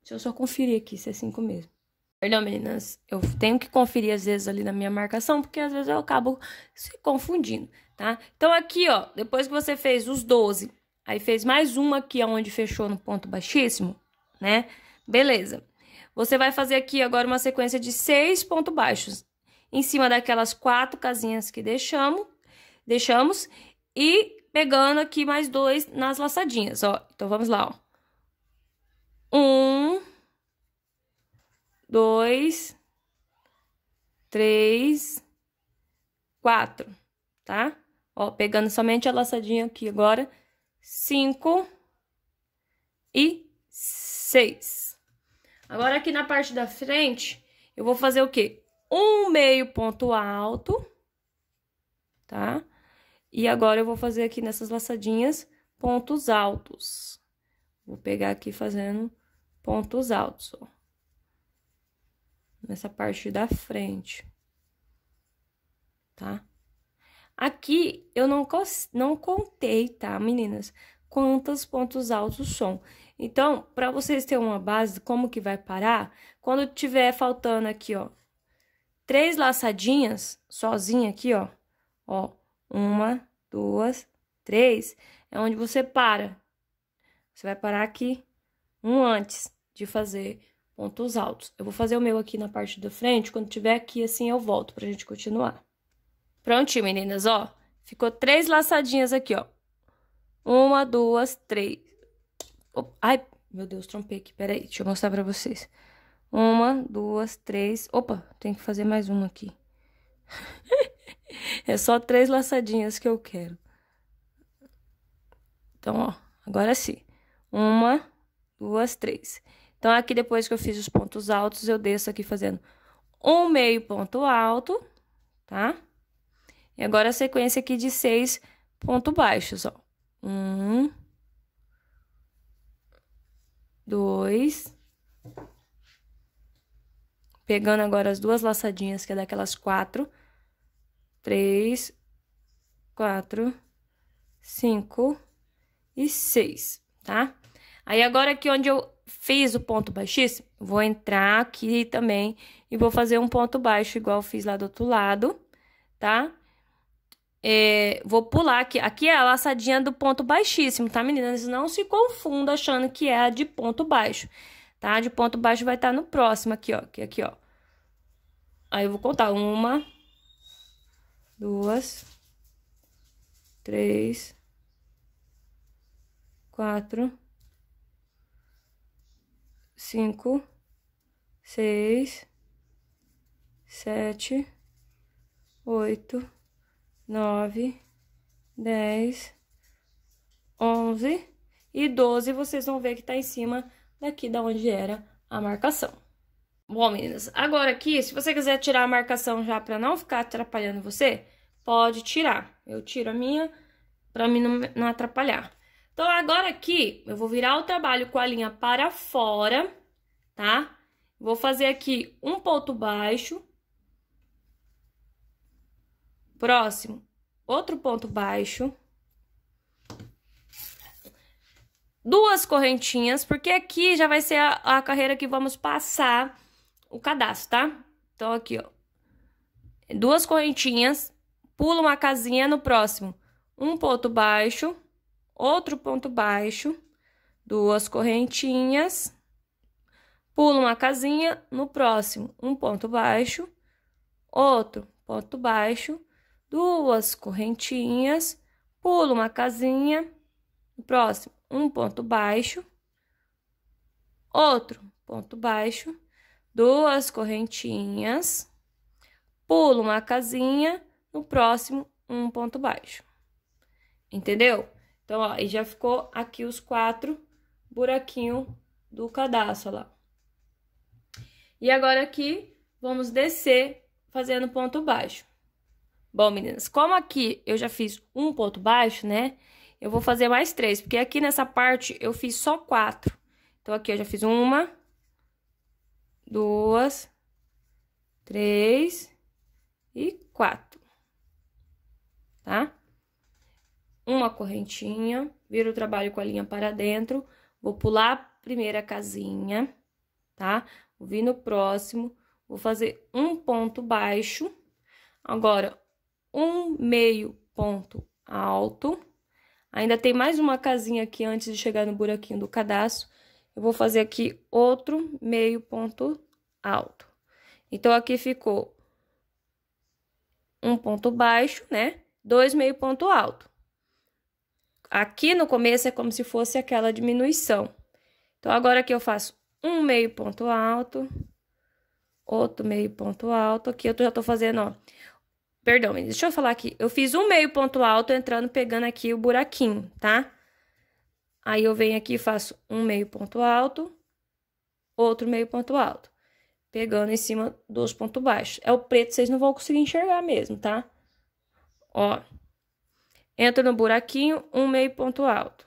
Deixa eu só conferir aqui se é cinco mesmo. Perdão, meninas, eu tenho que conferir às vezes ali na minha marcação, porque às vezes eu acabo se confundindo, tá? Então aqui, ó, depois que você fez os 12, aí fez mais uma aqui onde fechou no ponto baixíssimo, né? Beleza. Você vai fazer aqui agora uma sequência de seis pontos baixos, em cima daquelas quatro casinhas que deixamos, deixamos, e pegando aqui mais dois nas laçadinhas, ó. Então, vamos lá, ó. Um, dois, três, quatro, tá? Ó, pegando somente a laçadinha aqui agora, cinco e seis. Agora, aqui na parte da frente, eu vou fazer o quê? Um meio ponto alto, tá? E agora eu vou fazer aqui nessas laçadinhas pontos altos. Vou pegar aqui fazendo pontos altos, ó. Nessa parte da frente. Tá? Aqui eu não, não contei, tá, meninas? Quantos pontos altos são. Então, para vocês terem uma base de como que vai parar, quando tiver faltando aqui, ó, três laçadinhas sozinha aqui, ó, ó, uma, duas, três. É onde você para. Você vai parar aqui um antes de fazer pontos altos. Eu vou fazer o meu aqui na parte da frente. Quando tiver aqui assim, eu volto pra gente continuar. Prontinho, meninas, ó. Ficou três laçadinhas aqui, ó. Uma, duas, três. Opa, ai, meu Deus, trompei aqui. Peraí, deixa eu mostrar pra vocês. Uma, duas, três. Opa, tem que fazer mais uma aqui. (laughs) É só três laçadinhas que eu quero. Então, ó, agora sim. Uma, duas, três. Então, aqui depois que eu fiz os pontos altos, eu desço aqui fazendo um meio ponto alto, tá? E agora a sequência aqui de seis pontos baixos, ó. Um, dois. Pegando agora as duas laçadinhas, que é daquelas quatro três, quatro, cinco e seis, tá? Aí, agora aqui onde eu fiz o ponto baixíssimo, vou entrar aqui também e vou fazer um ponto baixo igual fiz lá do outro lado, tá? É, vou pular aqui. Aqui é a laçadinha do ponto baixíssimo, tá, meninas? Não se confunda achando que é a de ponto baixo, tá? De ponto baixo vai estar tá no próximo aqui, ó. Aqui, aqui, ó. Aí eu vou contar. Uma, duas, três, quatro, cinco, seis, sete, oito, nove, dez, onze e doze. Vocês vão ver que tá em cima daqui da onde era a marcação. Bom, meninas, agora aqui, se você quiser tirar a marcação já para não ficar atrapalhando você, pode tirar. Eu tiro a minha para mim não, não atrapalhar. Então, agora aqui, eu vou virar o trabalho com a linha para fora, tá? Vou fazer aqui um ponto baixo. Próximo, outro ponto baixo. Duas correntinhas, porque aqui já vai ser a, a carreira que vamos passar o cadastro, tá? Então, aqui, ó. Duas correntinhas, pula uma casinha no próximo. Um ponto baixo, outro ponto baixo, duas correntinhas, pula uma casinha no próximo. Um ponto baixo, outro ponto baixo, duas correntinhas, pula uma casinha no próximo. Um ponto baixo, outro ponto baixo duas correntinhas, pulo uma casinha, no próximo, um ponto baixo. Entendeu? Então, ó, e já ficou aqui os quatro buraquinhos do cadastro, lá. E agora aqui, vamos descer fazendo ponto baixo. Bom, meninas, como aqui eu já fiz um ponto baixo, né? Eu vou fazer mais três, porque aqui nessa parte eu fiz só quatro. Então, aqui eu já fiz uma, duas, três e quatro, tá? Uma correntinha, viro o trabalho com a linha para dentro, vou pular a primeira casinha, tá? Vou vir no próximo, vou fazer um ponto baixo, agora um meio ponto alto. Ainda tem mais uma casinha aqui antes de chegar no buraquinho do cadastro eu vou fazer aqui outro meio ponto alto. Então, aqui ficou um ponto baixo, né? Dois meio ponto alto. Aqui no começo é como se fosse aquela diminuição. Então, agora aqui eu faço um meio ponto alto, outro meio ponto alto. Aqui eu já tô fazendo, ó. Perdão, deixa eu falar aqui. Eu fiz um meio ponto alto entrando, pegando aqui o buraquinho, tá? Aí eu venho aqui e faço um meio ponto alto, outro meio ponto alto, pegando em cima dos pontos baixos. É o preto, vocês não vão conseguir enxergar mesmo, tá? Ó, entra no buraquinho, um meio ponto alto.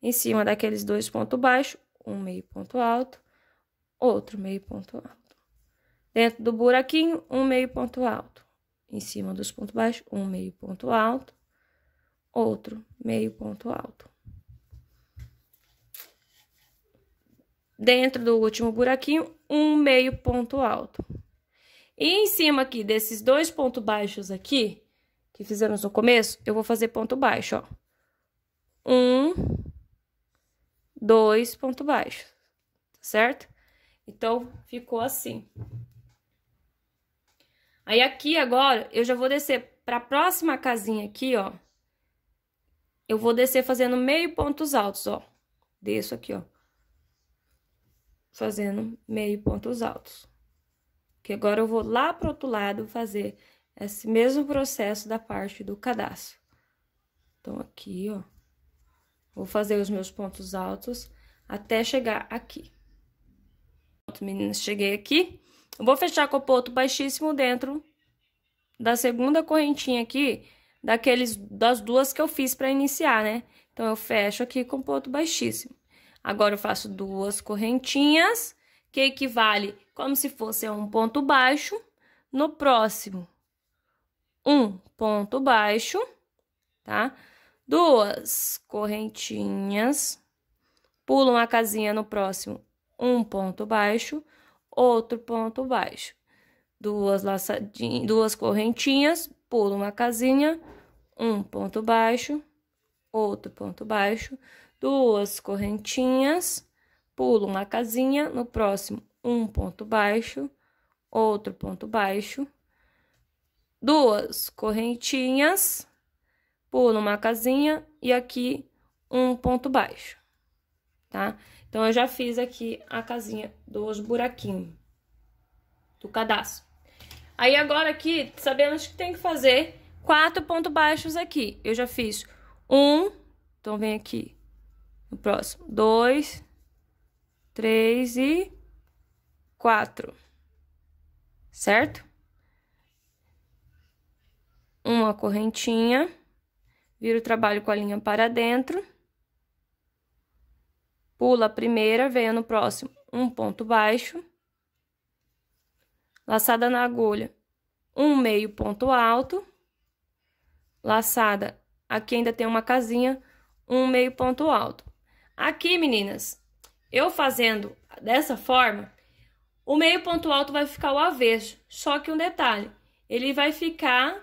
Em cima daqueles dois pontos baixos, um meio ponto alto, outro meio ponto alto. Dentro do buraquinho, um meio ponto alto. Em cima dos pontos baixos, um meio ponto alto, outro meio ponto alto. dentro do último buraquinho, um meio ponto alto. E em cima aqui desses dois pontos baixos aqui, que fizemos no começo, eu vou fazer ponto baixo, ó. Um, dois ponto baixo, tá certo? Então, ficou assim. Aí, aqui agora, eu já vou descer para a próxima casinha aqui, ó. Eu vou descer fazendo meio pontos altos, ó. Desço aqui, ó fazendo meio pontos altos. Que agora eu vou lá pro outro lado fazer esse mesmo processo da parte do cadastro. Então, aqui, ó, vou fazer os meus pontos altos até chegar aqui. Pronto, meninas, cheguei aqui. Eu vou fechar com o ponto baixíssimo dentro da segunda correntinha aqui, daqueles, das duas que eu fiz para iniciar, né? Então, eu fecho aqui com ponto baixíssimo. Agora eu faço duas correntinhas, que equivale como se fosse um ponto baixo. No próximo, um ponto baixo, tá? Duas correntinhas, pulo uma casinha no próximo, um ponto baixo, outro ponto baixo. Duas laçadinhas, duas correntinhas, pulo uma casinha, um ponto baixo, outro ponto baixo, duas correntinhas, pulo uma casinha, no próximo, um ponto baixo, outro ponto baixo, duas correntinhas, pulo uma casinha e aqui um ponto baixo, tá? Então, eu já fiz aqui a casinha dos buraquinhos do cadastro. Aí, agora aqui, sabemos que tem que fazer quatro pontos baixos aqui. Eu já fiz um, então vem aqui, próximo, dois, três e quatro, certo? Uma correntinha, vira o trabalho com a linha para dentro, pula a primeira, venha no próximo um ponto baixo, laçada na agulha, um meio ponto alto, laçada, aqui ainda tem uma casinha, um meio ponto alto. Aqui, meninas, eu fazendo dessa forma, o meio ponto alto vai ficar o avesso. Só que um detalhe, ele vai ficar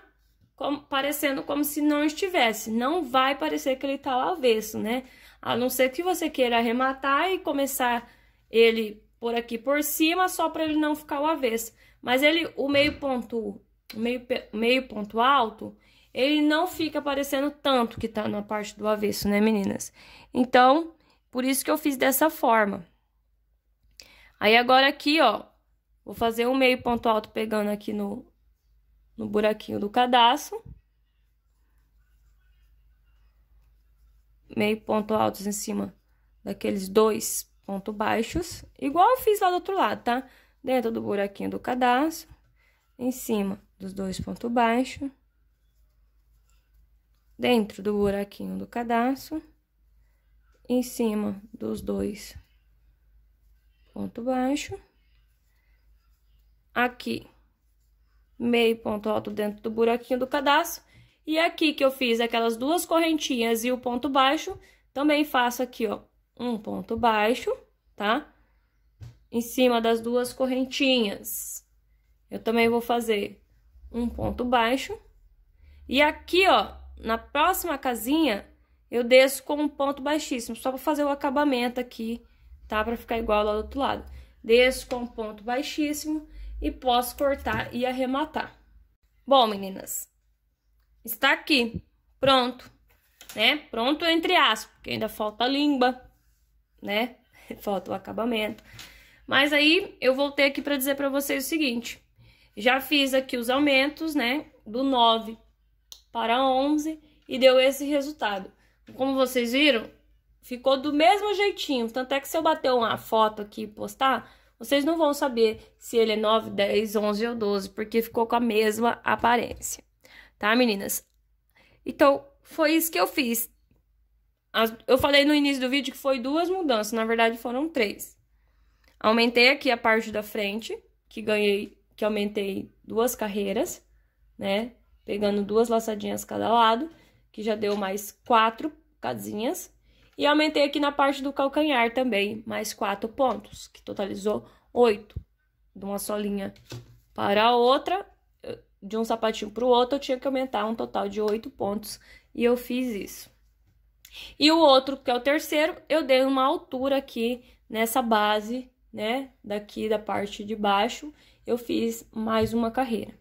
como, parecendo como se não estivesse. Não vai parecer que ele está o avesso, né? A não ser que você queira arrematar e começar ele por aqui por cima, só para ele não ficar o avesso. Mas ele, o meio ponto, o meio, meio ponto alto, ele não fica aparecendo tanto que tá na parte do avesso, né, meninas? Então, por isso que eu fiz dessa forma. Aí agora aqui, ó, vou fazer um meio ponto alto pegando aqui no, no buraquinho do cadastro. Meio ponto altos em cima daqueles dois pontos baixos, igual eu fiz lá do outro lado, tá? Dentro do buraquinho do cadastro, em cima dos dois pontos baixos, dentro do buraquinho do cadastro em cima dos dois ponto baixo. Aqui, meio ponto alto dentro do buraquinho do cadastro. E aqui que eu fiz aquelas duas correntinhas e o ponto baixo, também faço aqui, ó, um ponto baixo, tá? Em cima das duas correntinhas. Eu também vou fazer um ponto baixo. E aqui, ó, na próxima casinha, eu desço com um ponto baixíssimo, só para fazer o acabamento aqui, tá? Para ficar igual lá do outro lado. Desço com um ponto baixíssimo e posso cortar e arrematar. Bom, meninas, está aqui, pronto, né? Pronto entre aspas, porque ainda falta a língua, né? (laughs) falta o acabamento. Mas aí, eu voltei aqui para dizer para vocês o seguinte. Já fiz aqui os aumentos, né? Do 9 para 11 e deu esse resultado. Como vocês viram, ficou do mesmo jeitinho. Tanto é que se eu bater uma foto aqui e postar, vocês não vão saber se ele é 9, 10, 11 ou 12, porque ficou com a mesma aparência. Tá, meninas? Então, foi isso que eu fiz. Eu falei no início do vídeo que foi duas mudanças, na verdade foram três. Aumentei aqui a parte da frente, que ganhei, que aumentei duas carreiras, né? Pegando duas laçadinhas cada lado que já deu mais quatro casinhas. E aumentei aqui na parte do calcanhar também, mais quatro pontos, que totalizou oito. De uma só linha para a outra, de um sapatinho para o outro, eu tinha que aumentar um total de oito pontos, e eu fiz isso. E o outro, que é o terceiro, eu dei uma altura aqui nessa base, né, daqui da parte de baixo, eu fiz mais uma carreira,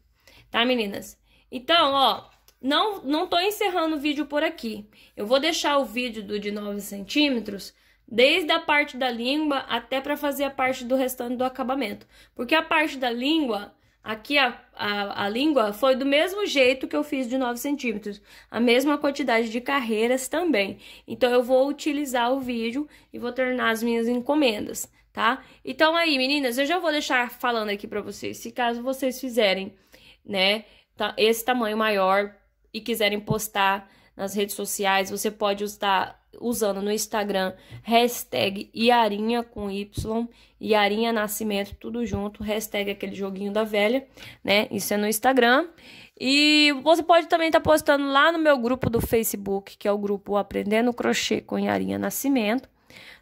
tá, meninas? Então, ó, não, não tô encerrando o vídeo por aqui. Eu vou deixar o vídeo do de 9 centímetros desde a parte da língua até para fazer a parte do restante do acabamento. Porque a parte da língua, aqui a, a, a, língua foi do mesmo jeito que eu fiz de 9 centímetros, a mesma quantidade de carreiras também. Então eu vou utilizar o vídeo e vou tornar as minhas encomendas, tá? Então aí, meninas, eu já vou deixar falando aqui para vocês, se caso vocês fizerem, né, tá, esse tamanho maior e quiserem postar nas redes sociais, você pode estar usando no Instagram hashtag Iarinha com Y, Iarinha Nascimento, tudo junto, hashtag aquele joguinho da velha, né? Isso é no Instagram. E você pode também estar tá postando lá no meu grupo do Facebook, que é o grupo Aprendendo Crochê com Iarinha Nascimento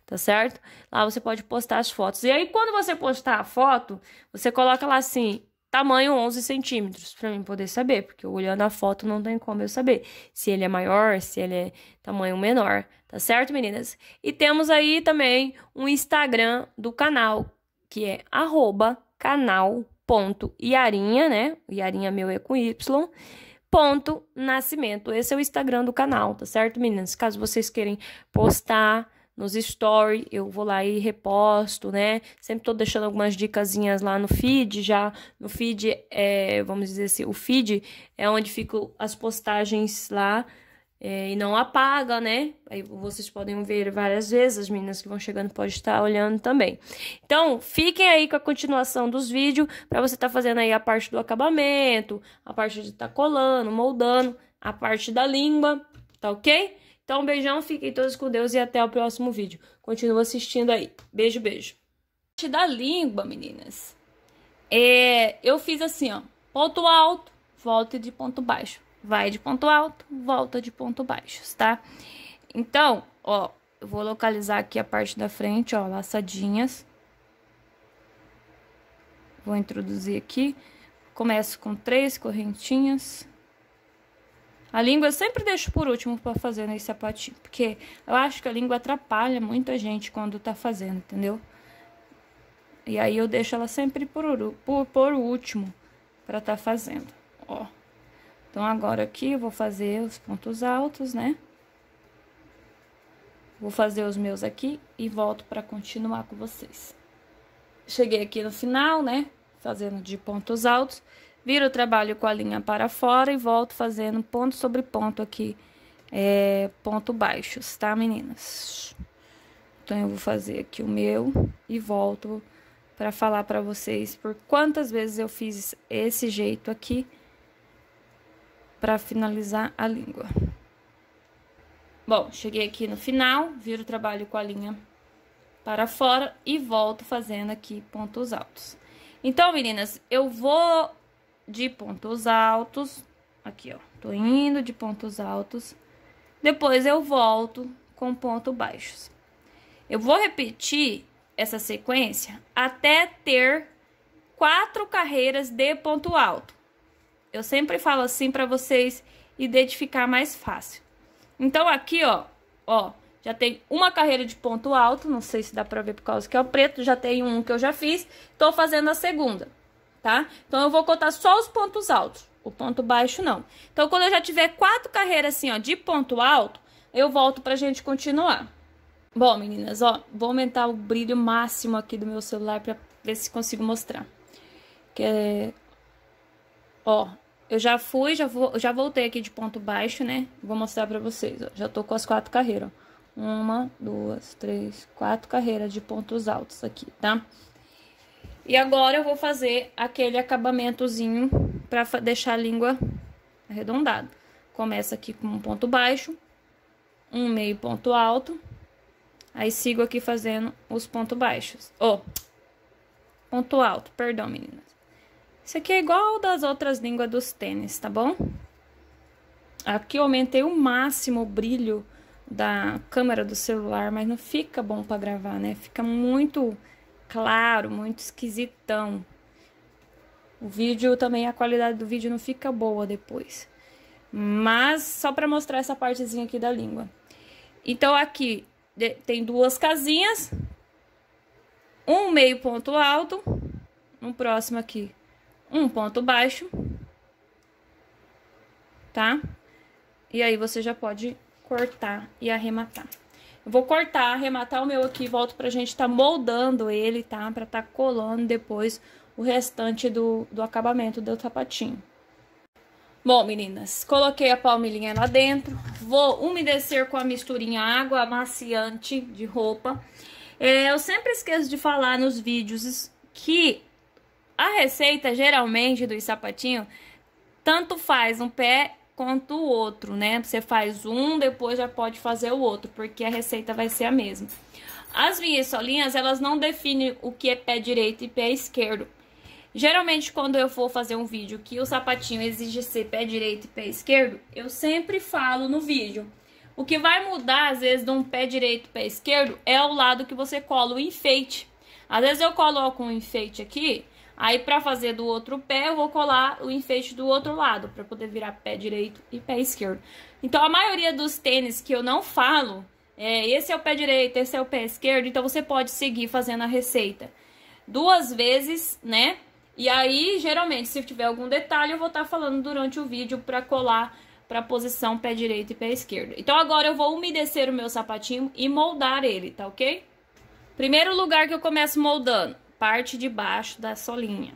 tá certo? Lá você pode postar as fotos. E aí, quando você postar a foto, você coloca lá assim: tamanho 11 centímetros, para mim poder saber, porque olhando a foto não tem como eu saber se ele é maior, se ele é tamanho menor, tá certo, meninas? E temos aí também um Instagram do canal, que é canal.iarinha, né? Iarinha meu é com Y. Ponto Nascimento. Esse é o Instagram do canal, tá certo, meninas? Caso vocês querem postar nos stories, eu vou lá e reposto, né? Sempre tô deixando algumas dicasinhas lá no feed, já no feed, é, vamos dizer assim, o feed é onde ficam as postagens lá é, e não apaga, né? Aí vocês podem ver várias vezes, as meninas que vão chegando podem estar olhando também. Então, fiquem aí com a continuação dos vídeos para você estar tá fazendo aí a parte do acabamento, a parte de estar tá colando, moldando, a parte da língua, tá ok? Então, um beijão, fiquem todos com Deus e até o próximo vídeo. Continua assistindo aí. Beijo, beijo. Da língua, meninas. É, eu fiz assim, ó. Ponto alto, volta de ponto baixo. Vai de ponto alto, volta de ponto baixo, tá? Então, ó, eu vou localizar aqui a parte da frente, ó, laçadinhas. Vou introduzir aqui. Começo com três correntinhas. A língua eu sempre deixo por último para fazer nesse sapatinho, porque eu acho que a língua atrapalha muita gente quando tá fazendo, entendeu? E aí eu deixo ela sempre por, por, por último para tá fazendo, ó. Então agora aqui eu vou fazer os pontos altos, né? Vou fazer os meus aqui e volto para continuar com vocês. Cheguei aqui no final, né? Fazendo de pontos altos. Viro o trabalho com a linha para fora e volto fazendo ponto sobre ponto aqui, é, ponto baixos, tá, meninas? Então, eu vou fazer aqui o meu e volto para falar para vocês por quantas vezes eu fiz esse jeito aqui para finalizar a língua. Bom, cheguei aqui no final, viro o trabalho com a linha para fora e volto fazendo aqui pontos altos. Então, meninas, eu vou de pontos altos, aqui, ó, tô indo de pontos altos, depois eu volto com pontos baixos. Eu vou repetir essa sequência até ter quatro carreiras de ponto alto. Eu sempre falo assim para vocês identificar mais fácil. Então, aqui, ó, ó, já tem uma carreira de ponto alto, não sei se dá pra ver por causa que é o preto, já tem um que eu já fiz, tô fazendo a segunda tá? Então, eu vou contar só os pontos altos, o ponto baixo não. Então, quando eu já tiver quatro carreiras assim, ó, de ponto alto, eu volto pra gente continuar. Bom, meninas, ó, vou aumentar o brilho máximo aqui do meu celular pra ver se consigo mostrar. Que é... Ó, eu já fui, já, vou, já voltei aqui de ponto baixo, né? Vou mostrar pra vocês, ó, já tô com as quatro carreiras, ó. Uma, duas, três, quatro carreiras de pontos altos aqui, tá? E agora eu vou fazer aquele acabamentozinho para deixar a língua arredondada. Começa aqui com um ponto baixo, um meio ponto alto, aí sigo aqui fazendo os pontos baixos. Ó, oh, ponto alto, perdão, meninas. Isso aqui é igual das outras línguas dos tênis, tá bom? Aqui eu aumentei o máximo o brilho da câmera do celular, mas não fica bom para gravar, né? Fica muito claro, muito esquisitão. O vídeo também, a qualidade do vídeo não fica boa depois. Mas só para mostrar essa partezinha aqui da língua. Então aqui tem duas casinhas, um meio ponto alto, no próximo aqui um ponto baixo, tá? E aí você já pode cortar e arrematar. Vou cortar, arrematar o meu aqui, volto pra gente tá moldando ele, tá? Pra tá colando depois o restante do, do acabamento do sapatinho. Bom, meninas, coloquei a palmilhinha lá dentro. Vou umedecer com a misturinha água amaciante de roupa. É, eu sempre esqueço de falar nos vídeos que a receita, geralmente, dos sapatinhos, tanto faz um pé quanto o outro, né? Você faz um, depois já pode fazer o outro, porque a receita vai ser a mesma. As linhas solinhas, elas não definem o que é pé direito e pé esquerdo. Geralmente, quando eu for fazer um vídeo que o sapatinho exige ser pé direito e pé esquerdo, eu sempre falo no vídeo. O que vai mudar, às vezes, de um pé direito e pé esquerdo é o lado que você cola o enfeite. Às vezes eu coloco um enfeite aqui Aí, para fazer do outro pé, eu vou colar o enfeite do outro lado, para poder virar pé direito e pé esquerdo. Então, a maioria dos tênis que eu não falo, é, esse é o pé direito, esse é o pé esquerdo, então você pode seguir fazendo a receita duas vezes, né? E aí, geralmente, se tiver algum detalhe, eu vou estar tá falando durante o vídeo para colar para posição pé direito e pé esquerdo. Então, agora eu vou umedecer o meu sapatinho e moldar ele, tá ok? Primeiro lugar que eu começo moldando parte de baixo da solinha,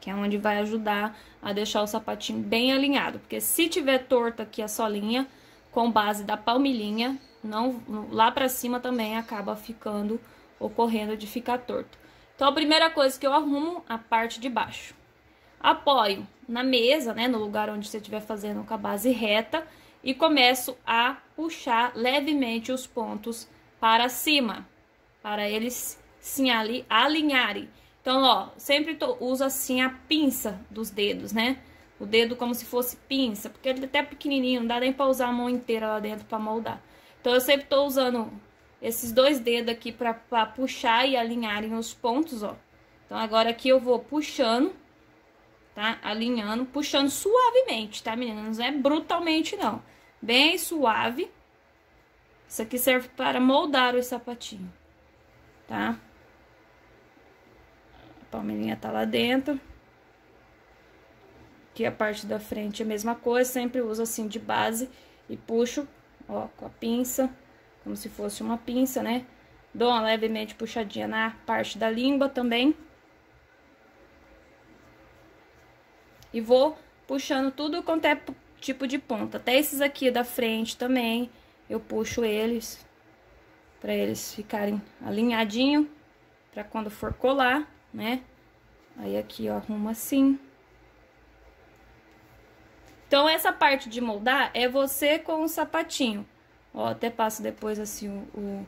que é onde vai ajudar a deixar o sapatinho bem alinhado, porque se tiver torta aqui a solinha, com base da palmilhinha, não, lá pra cima também acaba ficando, ocorrendo de ficar torto. Então, a primeira coisa que eu arrumo, a parte de baixo. Apoio na mesa, né, no lugar onde você estiver fazendo com a base reta, e começo a puxar levemente os pontos para cima, para eles ali alinharem. Então, ó, sempre tô, uso assim a pinça dos dedos, né? O dedo como se fosse pinça, porque ele é até pequenininho, não dá nem pra usar a mão inteira lá dentro pra moldar. Então, eu sempre tô usando esses dois dedos aqui pra, pra puxar e alinharem os pontos, ó. Então, agora aqui eu vou puxando, tá? Alinhando, puxando suavemente, tá, meninas? Não é brutalmente, não. Bem suave. Isso aqui serve para moldar o sapatinho, tá? palmeirinha tá lá dentro. Aqui a parte da frente é a mesma coisa, sempre uso assim de base e puxo, ó, com a pinça, como se fosse uma pinça, né? Dou uma levemente puxadinha na parte da língua também. E vou puxando tudo quanto é tipo de ponta. Até esses aqui da frente também, eu puxo eles, pra eles ficarem alinhadinho, pra quando for colar, né? Aí aqui, ó, arruma assim. Então, essa parte de moldar é você com o sapatinho. Ó, até passo depois, assim, o, o,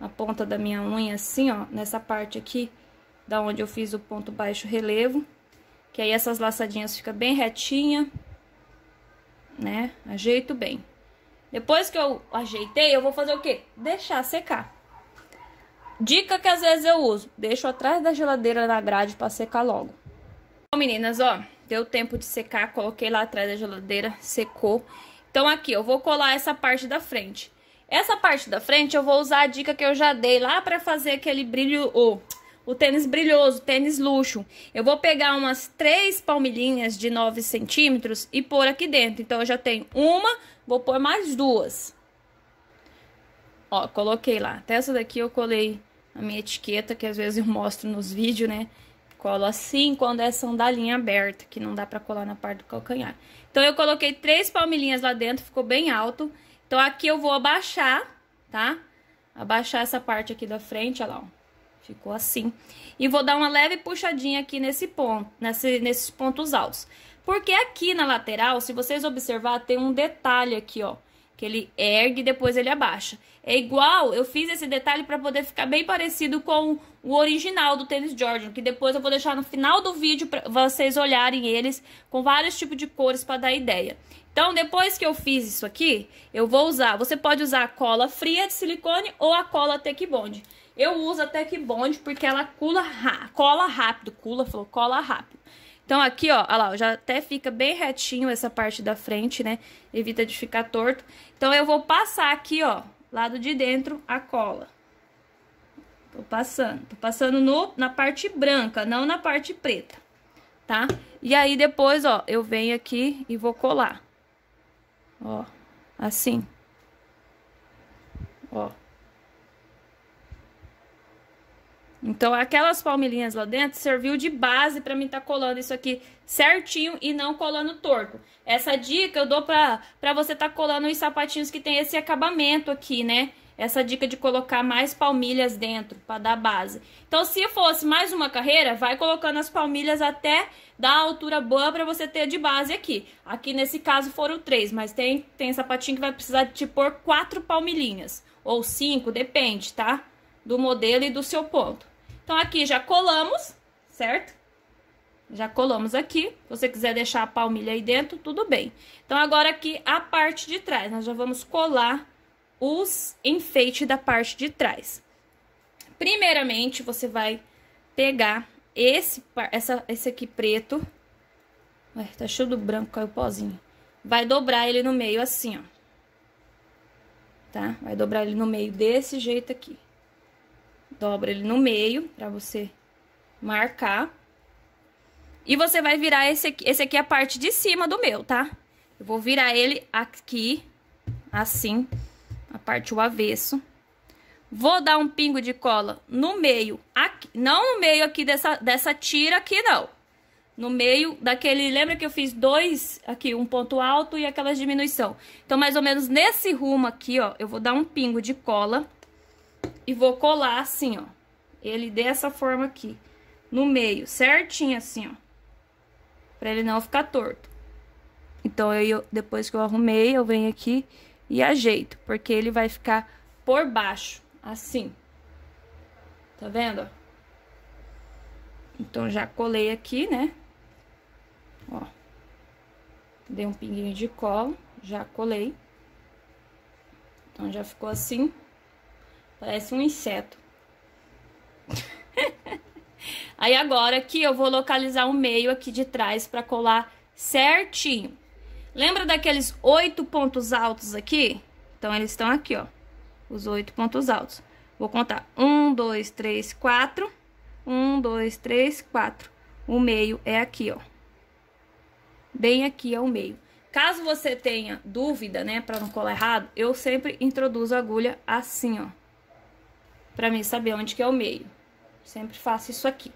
a ponta da minha unha, assim, ó, nessa parte aqui, da onde eu fiz o ponto baixo relevo. Que aí essas laçadinhas fica bem retinha, né? Ajeito bem. Depois que eu ajeitei, eu vou fazer o quê? Deixar secar. Dica que às vezes eu uso: deixo atrás da geladeira na grade para secar logo. Bom, meninas, ó, deu tempo de secar, coloquei lá atrás da geladeira, secou. Então aqui eu vou colar essa parte da frente. Essa parte da frente eu vou usar a dica que eu já dei lá para fazer aquele brilho, o o tênis brilhoso, tênis luxo. Eu vou pegar umas três palmilhinhas de 9 centímetros e pôr aqui dentro. Então, eu já tenho uma, vou pôr mais duas. Ó, coloquei lá. Até essa daqui eu colei a minha etiqueta, que às vezes eu mostro nos vídeos, né? Colo assim quando é sandalinha aberta, que não dá pra colar na parte do calcanhar. Então, eu coloquei três palmilhinhas lá dentro, ficou bem alto. Então, aqui eu vou abaixar, tá? Abaixar essa parte aqui da frente, olha lá, ó. Ficou assim. E vou dar uma leve puxadinha aqui nesse ponto, nesse, nesses pontos altos. Porque aqui na lateral, se vocês observar, tem um detalhe aqui, ó. Que ele ergue e depois ele abaixa. É igual, eu fiz esse detalhe para poder ficar bem parecido com o original do tênis Jordan, que depois eu vou deixar no final do vídeo para vocês olharem eles com vários tipos de cores para dar ideia. Então, depois que eu fiz isso aqui, eu vou usar, você pode usar a cola fria de silicone ou a cola Tech Bond. Eu uso a Tech Bond porque ela cula, cola rápido, cula, falou, cola rápido. Então, aqui, ó, ó lá, já até fica bem retinho essa parte da frente, né? Evita de ficar torto. Então, eu vou passar aqui, ó, lado de dentro a cola. Tô passando, tô passando no, na parte branca, não na parte preta, tá? E aí, depois, ó, eu venho aqui e vou colar. Ó, assim. Ó. Então, aquelas palmilhinhas lá dentro serviu de base para mim estar tá colando isso aqui certinho e não colando torto. Essa dica eu dou para pra você estar tá colando os sapatinhos que tem esse acabamento aqui, né? Essa dica de colocar mais palmilhas dentro para dar base. Então, se fosse mais uma carreira, vai colocando as palmilhas até dar a altura boa para você ter de base aqui. Aqui, nesse caso, foram três, mas tem, tem sapatinho que vai precisar de te pôr quatro palmilhinhas. Ou cinco, depende, tá? Do modelo e do seu ponto. Então, aqui já colamos, certo? Já colamos aqui. Se você quiser deixar a palmilha aí dentro, tudo bem. Então, agora aqui a parte de trás. Nós já vamos colar os enfeites da parte de trás. Primeiramente, você vai pegar esse, essa, esse aqui preto. Ué, tá cheio do branco, caiu o pozinho. Vai dobrar ele no meio assim, ó. Tá? Vai dobrar ele no meio desse jeito aqui dobra ele no meio para você marcar. E você vai virar esse aqui, esse aqui é a parte de cima do meu, tá? Eu vou virar ele aqui, assim, a parte o avesso. Vou dar um pingo de cola no meio, aqui, não no meio aqui dessa, dessa tira aqui, não. No meio daquele, lembra que eu fiz dois aqui, um ponto alto e aquelas diminuição. Então, mais ou menos nesse rumo aqui, ó, eu vou dar um pingo de cola e vou colar assim, ó. Ele dessa forma aqui, no meio, certinho assim, ó. Pra ele não ficar torto. Então, eu, depois que eu arrumei, eu venho aqui e ajeito, porque ele vai ficar por baixo, assim. Tá vendo? Então, já colei aqui, né? Ó. Dei um pinguinho de cola, já colei. Então, já ficou assim. Parece um inseto. (laughs) Aí agora aqui eu vou localizar o meio aqui de trás para colar certinho. Lembra daqueles oito pontos altos aqui? Então, eles estão aqui, ó. Os oito pontos altos. Vou contar. Um, dois, três, quatro. Um, dois, três, quatro. O meio é aqui, ó. Bem aqui é o meio. Caso você tenha dúvida, né, para não colar errado, eu sempre introduzo a agulha assim, ó para mim saber onde que é o meio. Sempre faço isso aqui.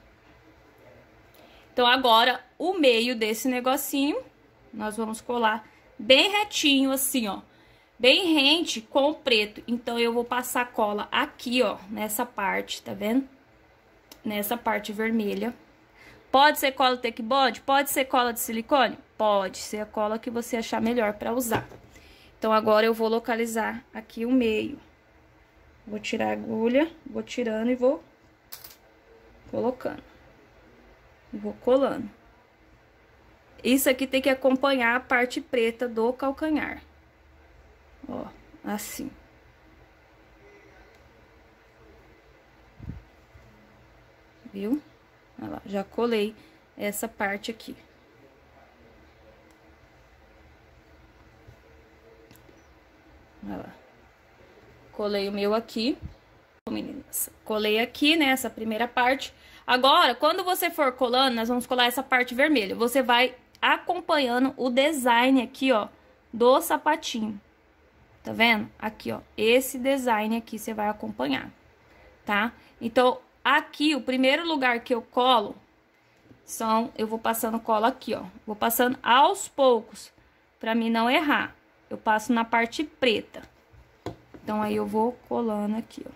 Então, agora, o meio desse negocinho, nós vamos colar bem retinho assim, ó. Bem rente com o preto. Então, eu vou passar cola aqui, ó, nessa parte, tá vendo? Nessa parte vermelha. Pode ser cola take body? Pode ser cola de silicone? Pode ser a cola que você achar melhor para usar. Então, agora eu vou localizar aqui o meio. Vou tirar a agulha, vou tirando e vou colocando. vou colando. Isso aqui tem que acompanhar a parte preta do calcanhar. Ó, assim. Viu? Olha lá, já colei essa parte aqui. Olha lá colei o meu aqui. Meninas, colei aqui, né, essa primeira parte. Agora, quando você for colando, nós vamos colar essa parte vermelha. Você vai acompanhando o design aqui, ó, do sapatinho. Tá vendo? Aqui, ó, esse design aqui você vai acompanhar, tá? Então, aqui, o primeiro lugar que eu colo, são, eu vou passando cola aqui, ó. Vou passando aos poucos, pra mim não errar. Eu passo na parte preta. Então, aí eu vou colando aqui, ó.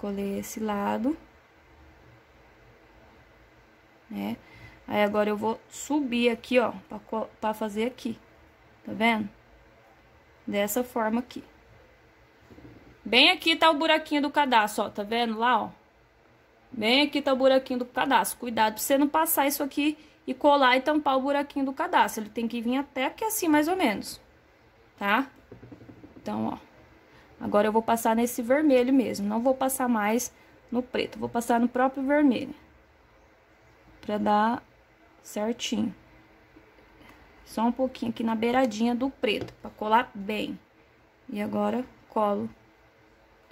Colei esse lado. Né? Aí, agora eu vou subir aqui, ó, pra, pra fazer aqui. Tá vendo? Dessa forma aqui. Bem aqui tá o buraquinho do cadastro, ó. Tá vendo lá, ó? Bem aqui tá o buraquinho do cadastro. Cuidado pra você não passar isso aqui e colar e tampar o buraquinho do cadastro. Ele tem que vir até aqui assim, mais ou menos. Tá? Então, ó, agora eu vou passar nesse vermelho mesmo, não vou passar mais no preto, vou passar no próprio vermelho. Pra dar certinho. Só um pouquinho aqui na beiradinha do preto, pra colar bem. E agora, colo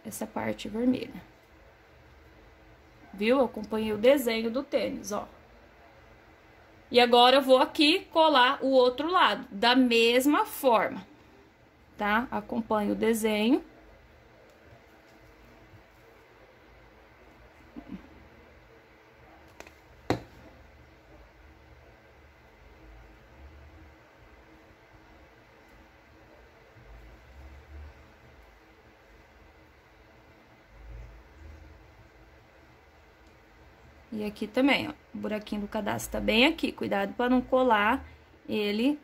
essa parte vermelha. Viu? Eu acompanhei o desenho do tênis, ó. E agora, eu vou aqui colar o outro lado, da mesma forma tá? Acompanha o desenho. E aqui também, ó, o buraquinho do cadastro tá bem aqui, cuidado para não colar ele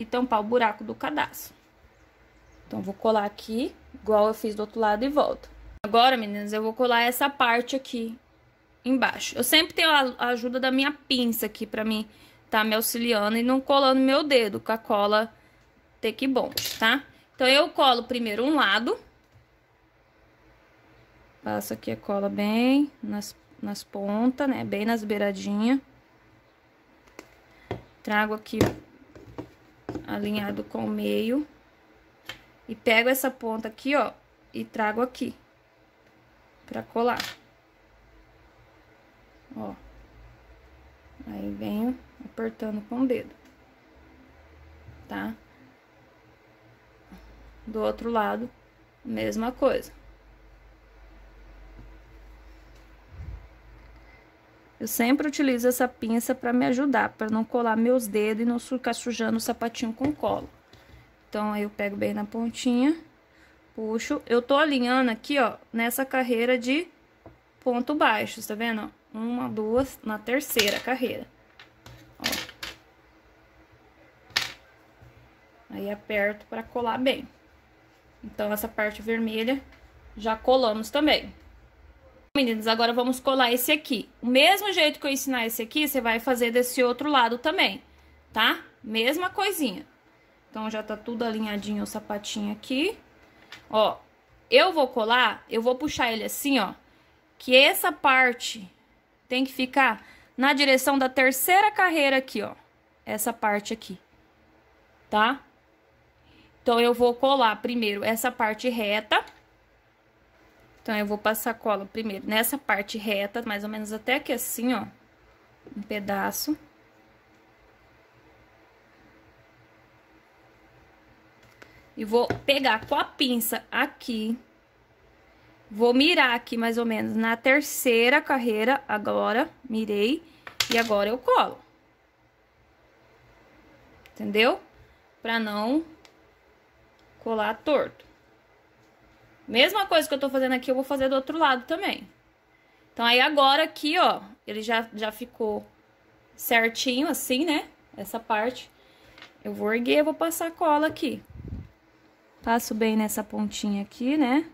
e tampar o buraco do cadastro. Então, vou colar aqui, igual eu fiz do outro lado e volto. Agora, meninas, eu vou colar essa parte aqui embaixo. Eu sempre tenho a ajuda da minha pinça aqui pra mim tá me auxiliando e não colando meu dedo com a cola que bom, tá? Então, eu colo primeiro um lado. Passo aqui a cola bem nas, nas pontas, né? Bem nas beiradinhas. Trago aqui alinhado com o meio. E pego essa ponta aqui, ó, e trago aqui. Pra colar. Ó. Aí venho apertando com o dedo. Tá? Do outro lado, mesma coisa. Eu sempre utilizo essa pinça para me ajudar, para não colar meus dedos e não ficar sujando o sapatinho com cola. Então, aí eu pego bem na pontinha, puxo. Eu tô alinhando aqui, ó, nessa carreira de ponto baixo, tá vendo? Uma, duas, na terceira carreira. Ó. Aí, aperto pra colar bem. Então, essa parte vermelha já colamos também. Meninas, agora vamos colar esse aqui. O mesmo jeito que eu ensinar esse aqui, você vai fazer desse outro lado também, tá? Mesma coisinha. Então, já tá tudo alinhadinho o sapatinho aqui. Ó, eu vou colar, eu vou puxar ele assim, ó. Que essa parte tem que ficar na direção da terceira carreira aqui, ó. Essa parte aqui, tá? Então, eu vou colar primeiro essa parte reta. Então, eu vou passar cola primeiro nessa parte reta, mais ou menos até aqui assim, ó. Um pedaço. E vou pegar com a pinça aqui. Vou mirar aqui mais ou menos na terceira carreira, agora, mirei. E agora eu colo. Entendeu? Pra não colar torto. Mesma coisa que eu tô fazendo aqui, eu vou fazer do outro lado também. Então, aí agora aqui, ó, ele já, já ficou certinho assim, né? Essa parte. Eu vou erguer, vou passar cola aqui. Passo bem nessa pontinha aqui, né?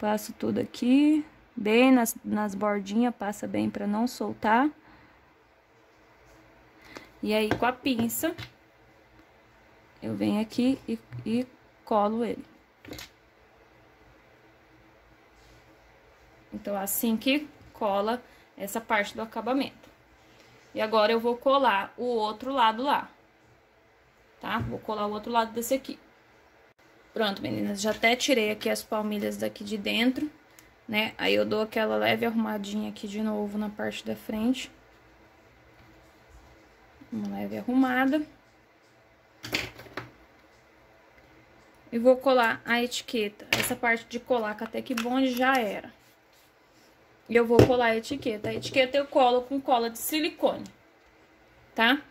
Passo tudo aqui, bem nas, nas bordinhas, passa bem pra não soltar. E aí, com a pinça, eu venho aqui e, e colo ele. Então, assim que cola essa parte do acabamento. E agora, eu vou colar o outro lado lá, tá? Vou colar o outro lado desse aqui. Pronto, meninas, já até tirei aqui as palmilhas daqui de dentro, né? Aí eu dou aquela leve arrumadinha aqui de novo na parte da frente. Uma leve arrumada. E vou colar a etiqueta. Essa parte de colar com até que bonde já era. E eu vou colar a etiqueta. A etiqueta eu colo com cola de silicone, tá?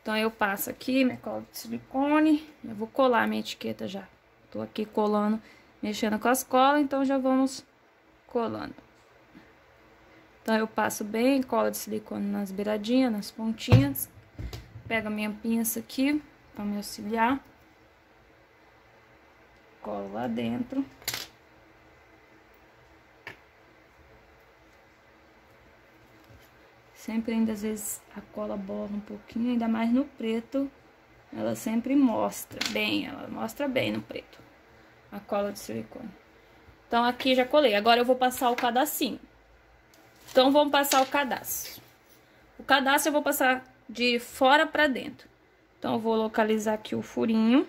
Então, eu passo aqui minha cola de silicone. Eu vou colar minha etiqueta já. Tô aqui colando, mexendo com as colas, então já vamos colando. Então, eu passo bem cola de silicone nas beiradinhas, nas pontinhas. Pego a minha pinça aqui para me auxiliar. Colo lá dentro. Sempre ainda às vezes a cola borra um pouquinho, ainda mais no preto. Ela sempre mostra bem, ela mostra bem no preto. A cola de silicone. Então, aqui já colei. Agora, eu vou passar o cadacinho. Então, vamos passar o cadastro. O cadastro eu vou passar de fora pra dentro. Então, eu vou localizar aqui o furinho.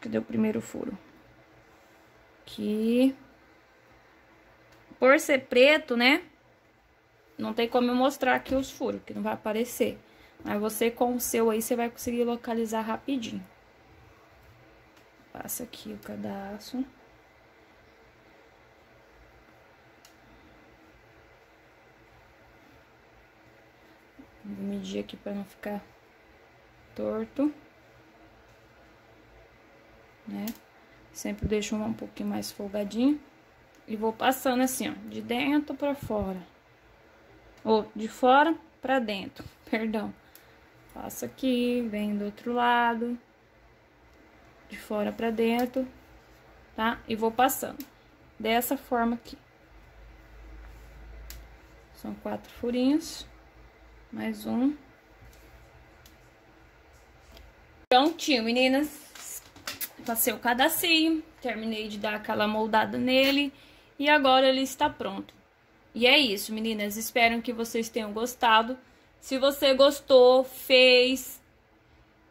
Cadê o primeiro furo? Aqui. Por ser preto, né? Não tem como eu mostrar aqui os furos, que não vai aparecer. Aí você com o seu aí, você vai conseguir localizar rapidinho. Passa aqui o cadastro. Vou medir aqui para não ficar torto. Né? Sempre deixo um pouquinho mais folgadinho. E vou passando assim, ó, de dentro para fora. Ou de fora para dentro, (laughs) perdão. Passo aqui, venho do outro lado, de fora pra dentro, tá? E vou passando dessa forma aqui. São quatro furinhos, mais um. Prontinho, meninas. Passei o cadacinho, terminei de dar aquela moldada nele e agora ele está pronto. E é isso, meninas. Espero que vocês tenham gostado. Se você gostou, fez,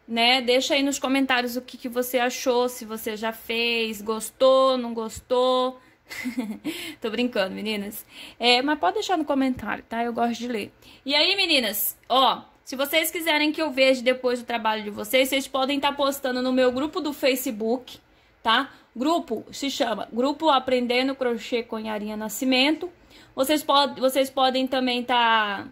né? Deixa aí nos comentários o que, que você achou, se você já fez, gostou, não gostou. (laughs) Tô brincando, meninas. É, mas pode deixar no comentário, tá? Eu gosto de ler. E aí, meninas, ó, se vocês quiserem que eu veja depois o trabalho de vocês, vocês podem estar tá postando no meu grupo do Facebook, tá? Grupo se chama Grupo Aprendendo Crochê com Yarinha Nascimento. Vocês, pod vocês podem também estar tá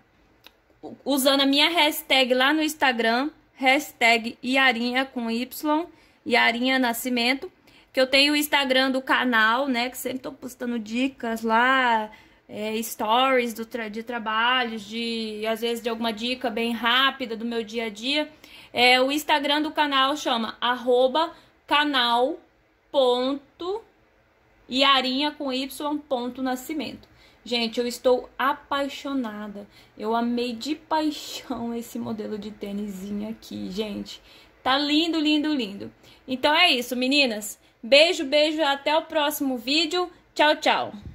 usando a minha hashtag lá no Instagram, hashtag Iarinha com Y, Nascimento, que eu tenho o Instagram do canal, né, que sempre tô postando dicas lá, é, stories do tra de trabalhos, de às vezes de alguma dica bem rápida do meu dia a dia. É, o Instagram do canal chama arroba canal ponto com Y ponto nascimento. Gente, eu estou apaixonada. Eu amei de paixão esse modelo de tênisinho aqui, gente. Tá lindo, lindo, lindo. Então é isso, meninas. Beijo, beijo. Até o próximo vídeo. Tchau, tchau.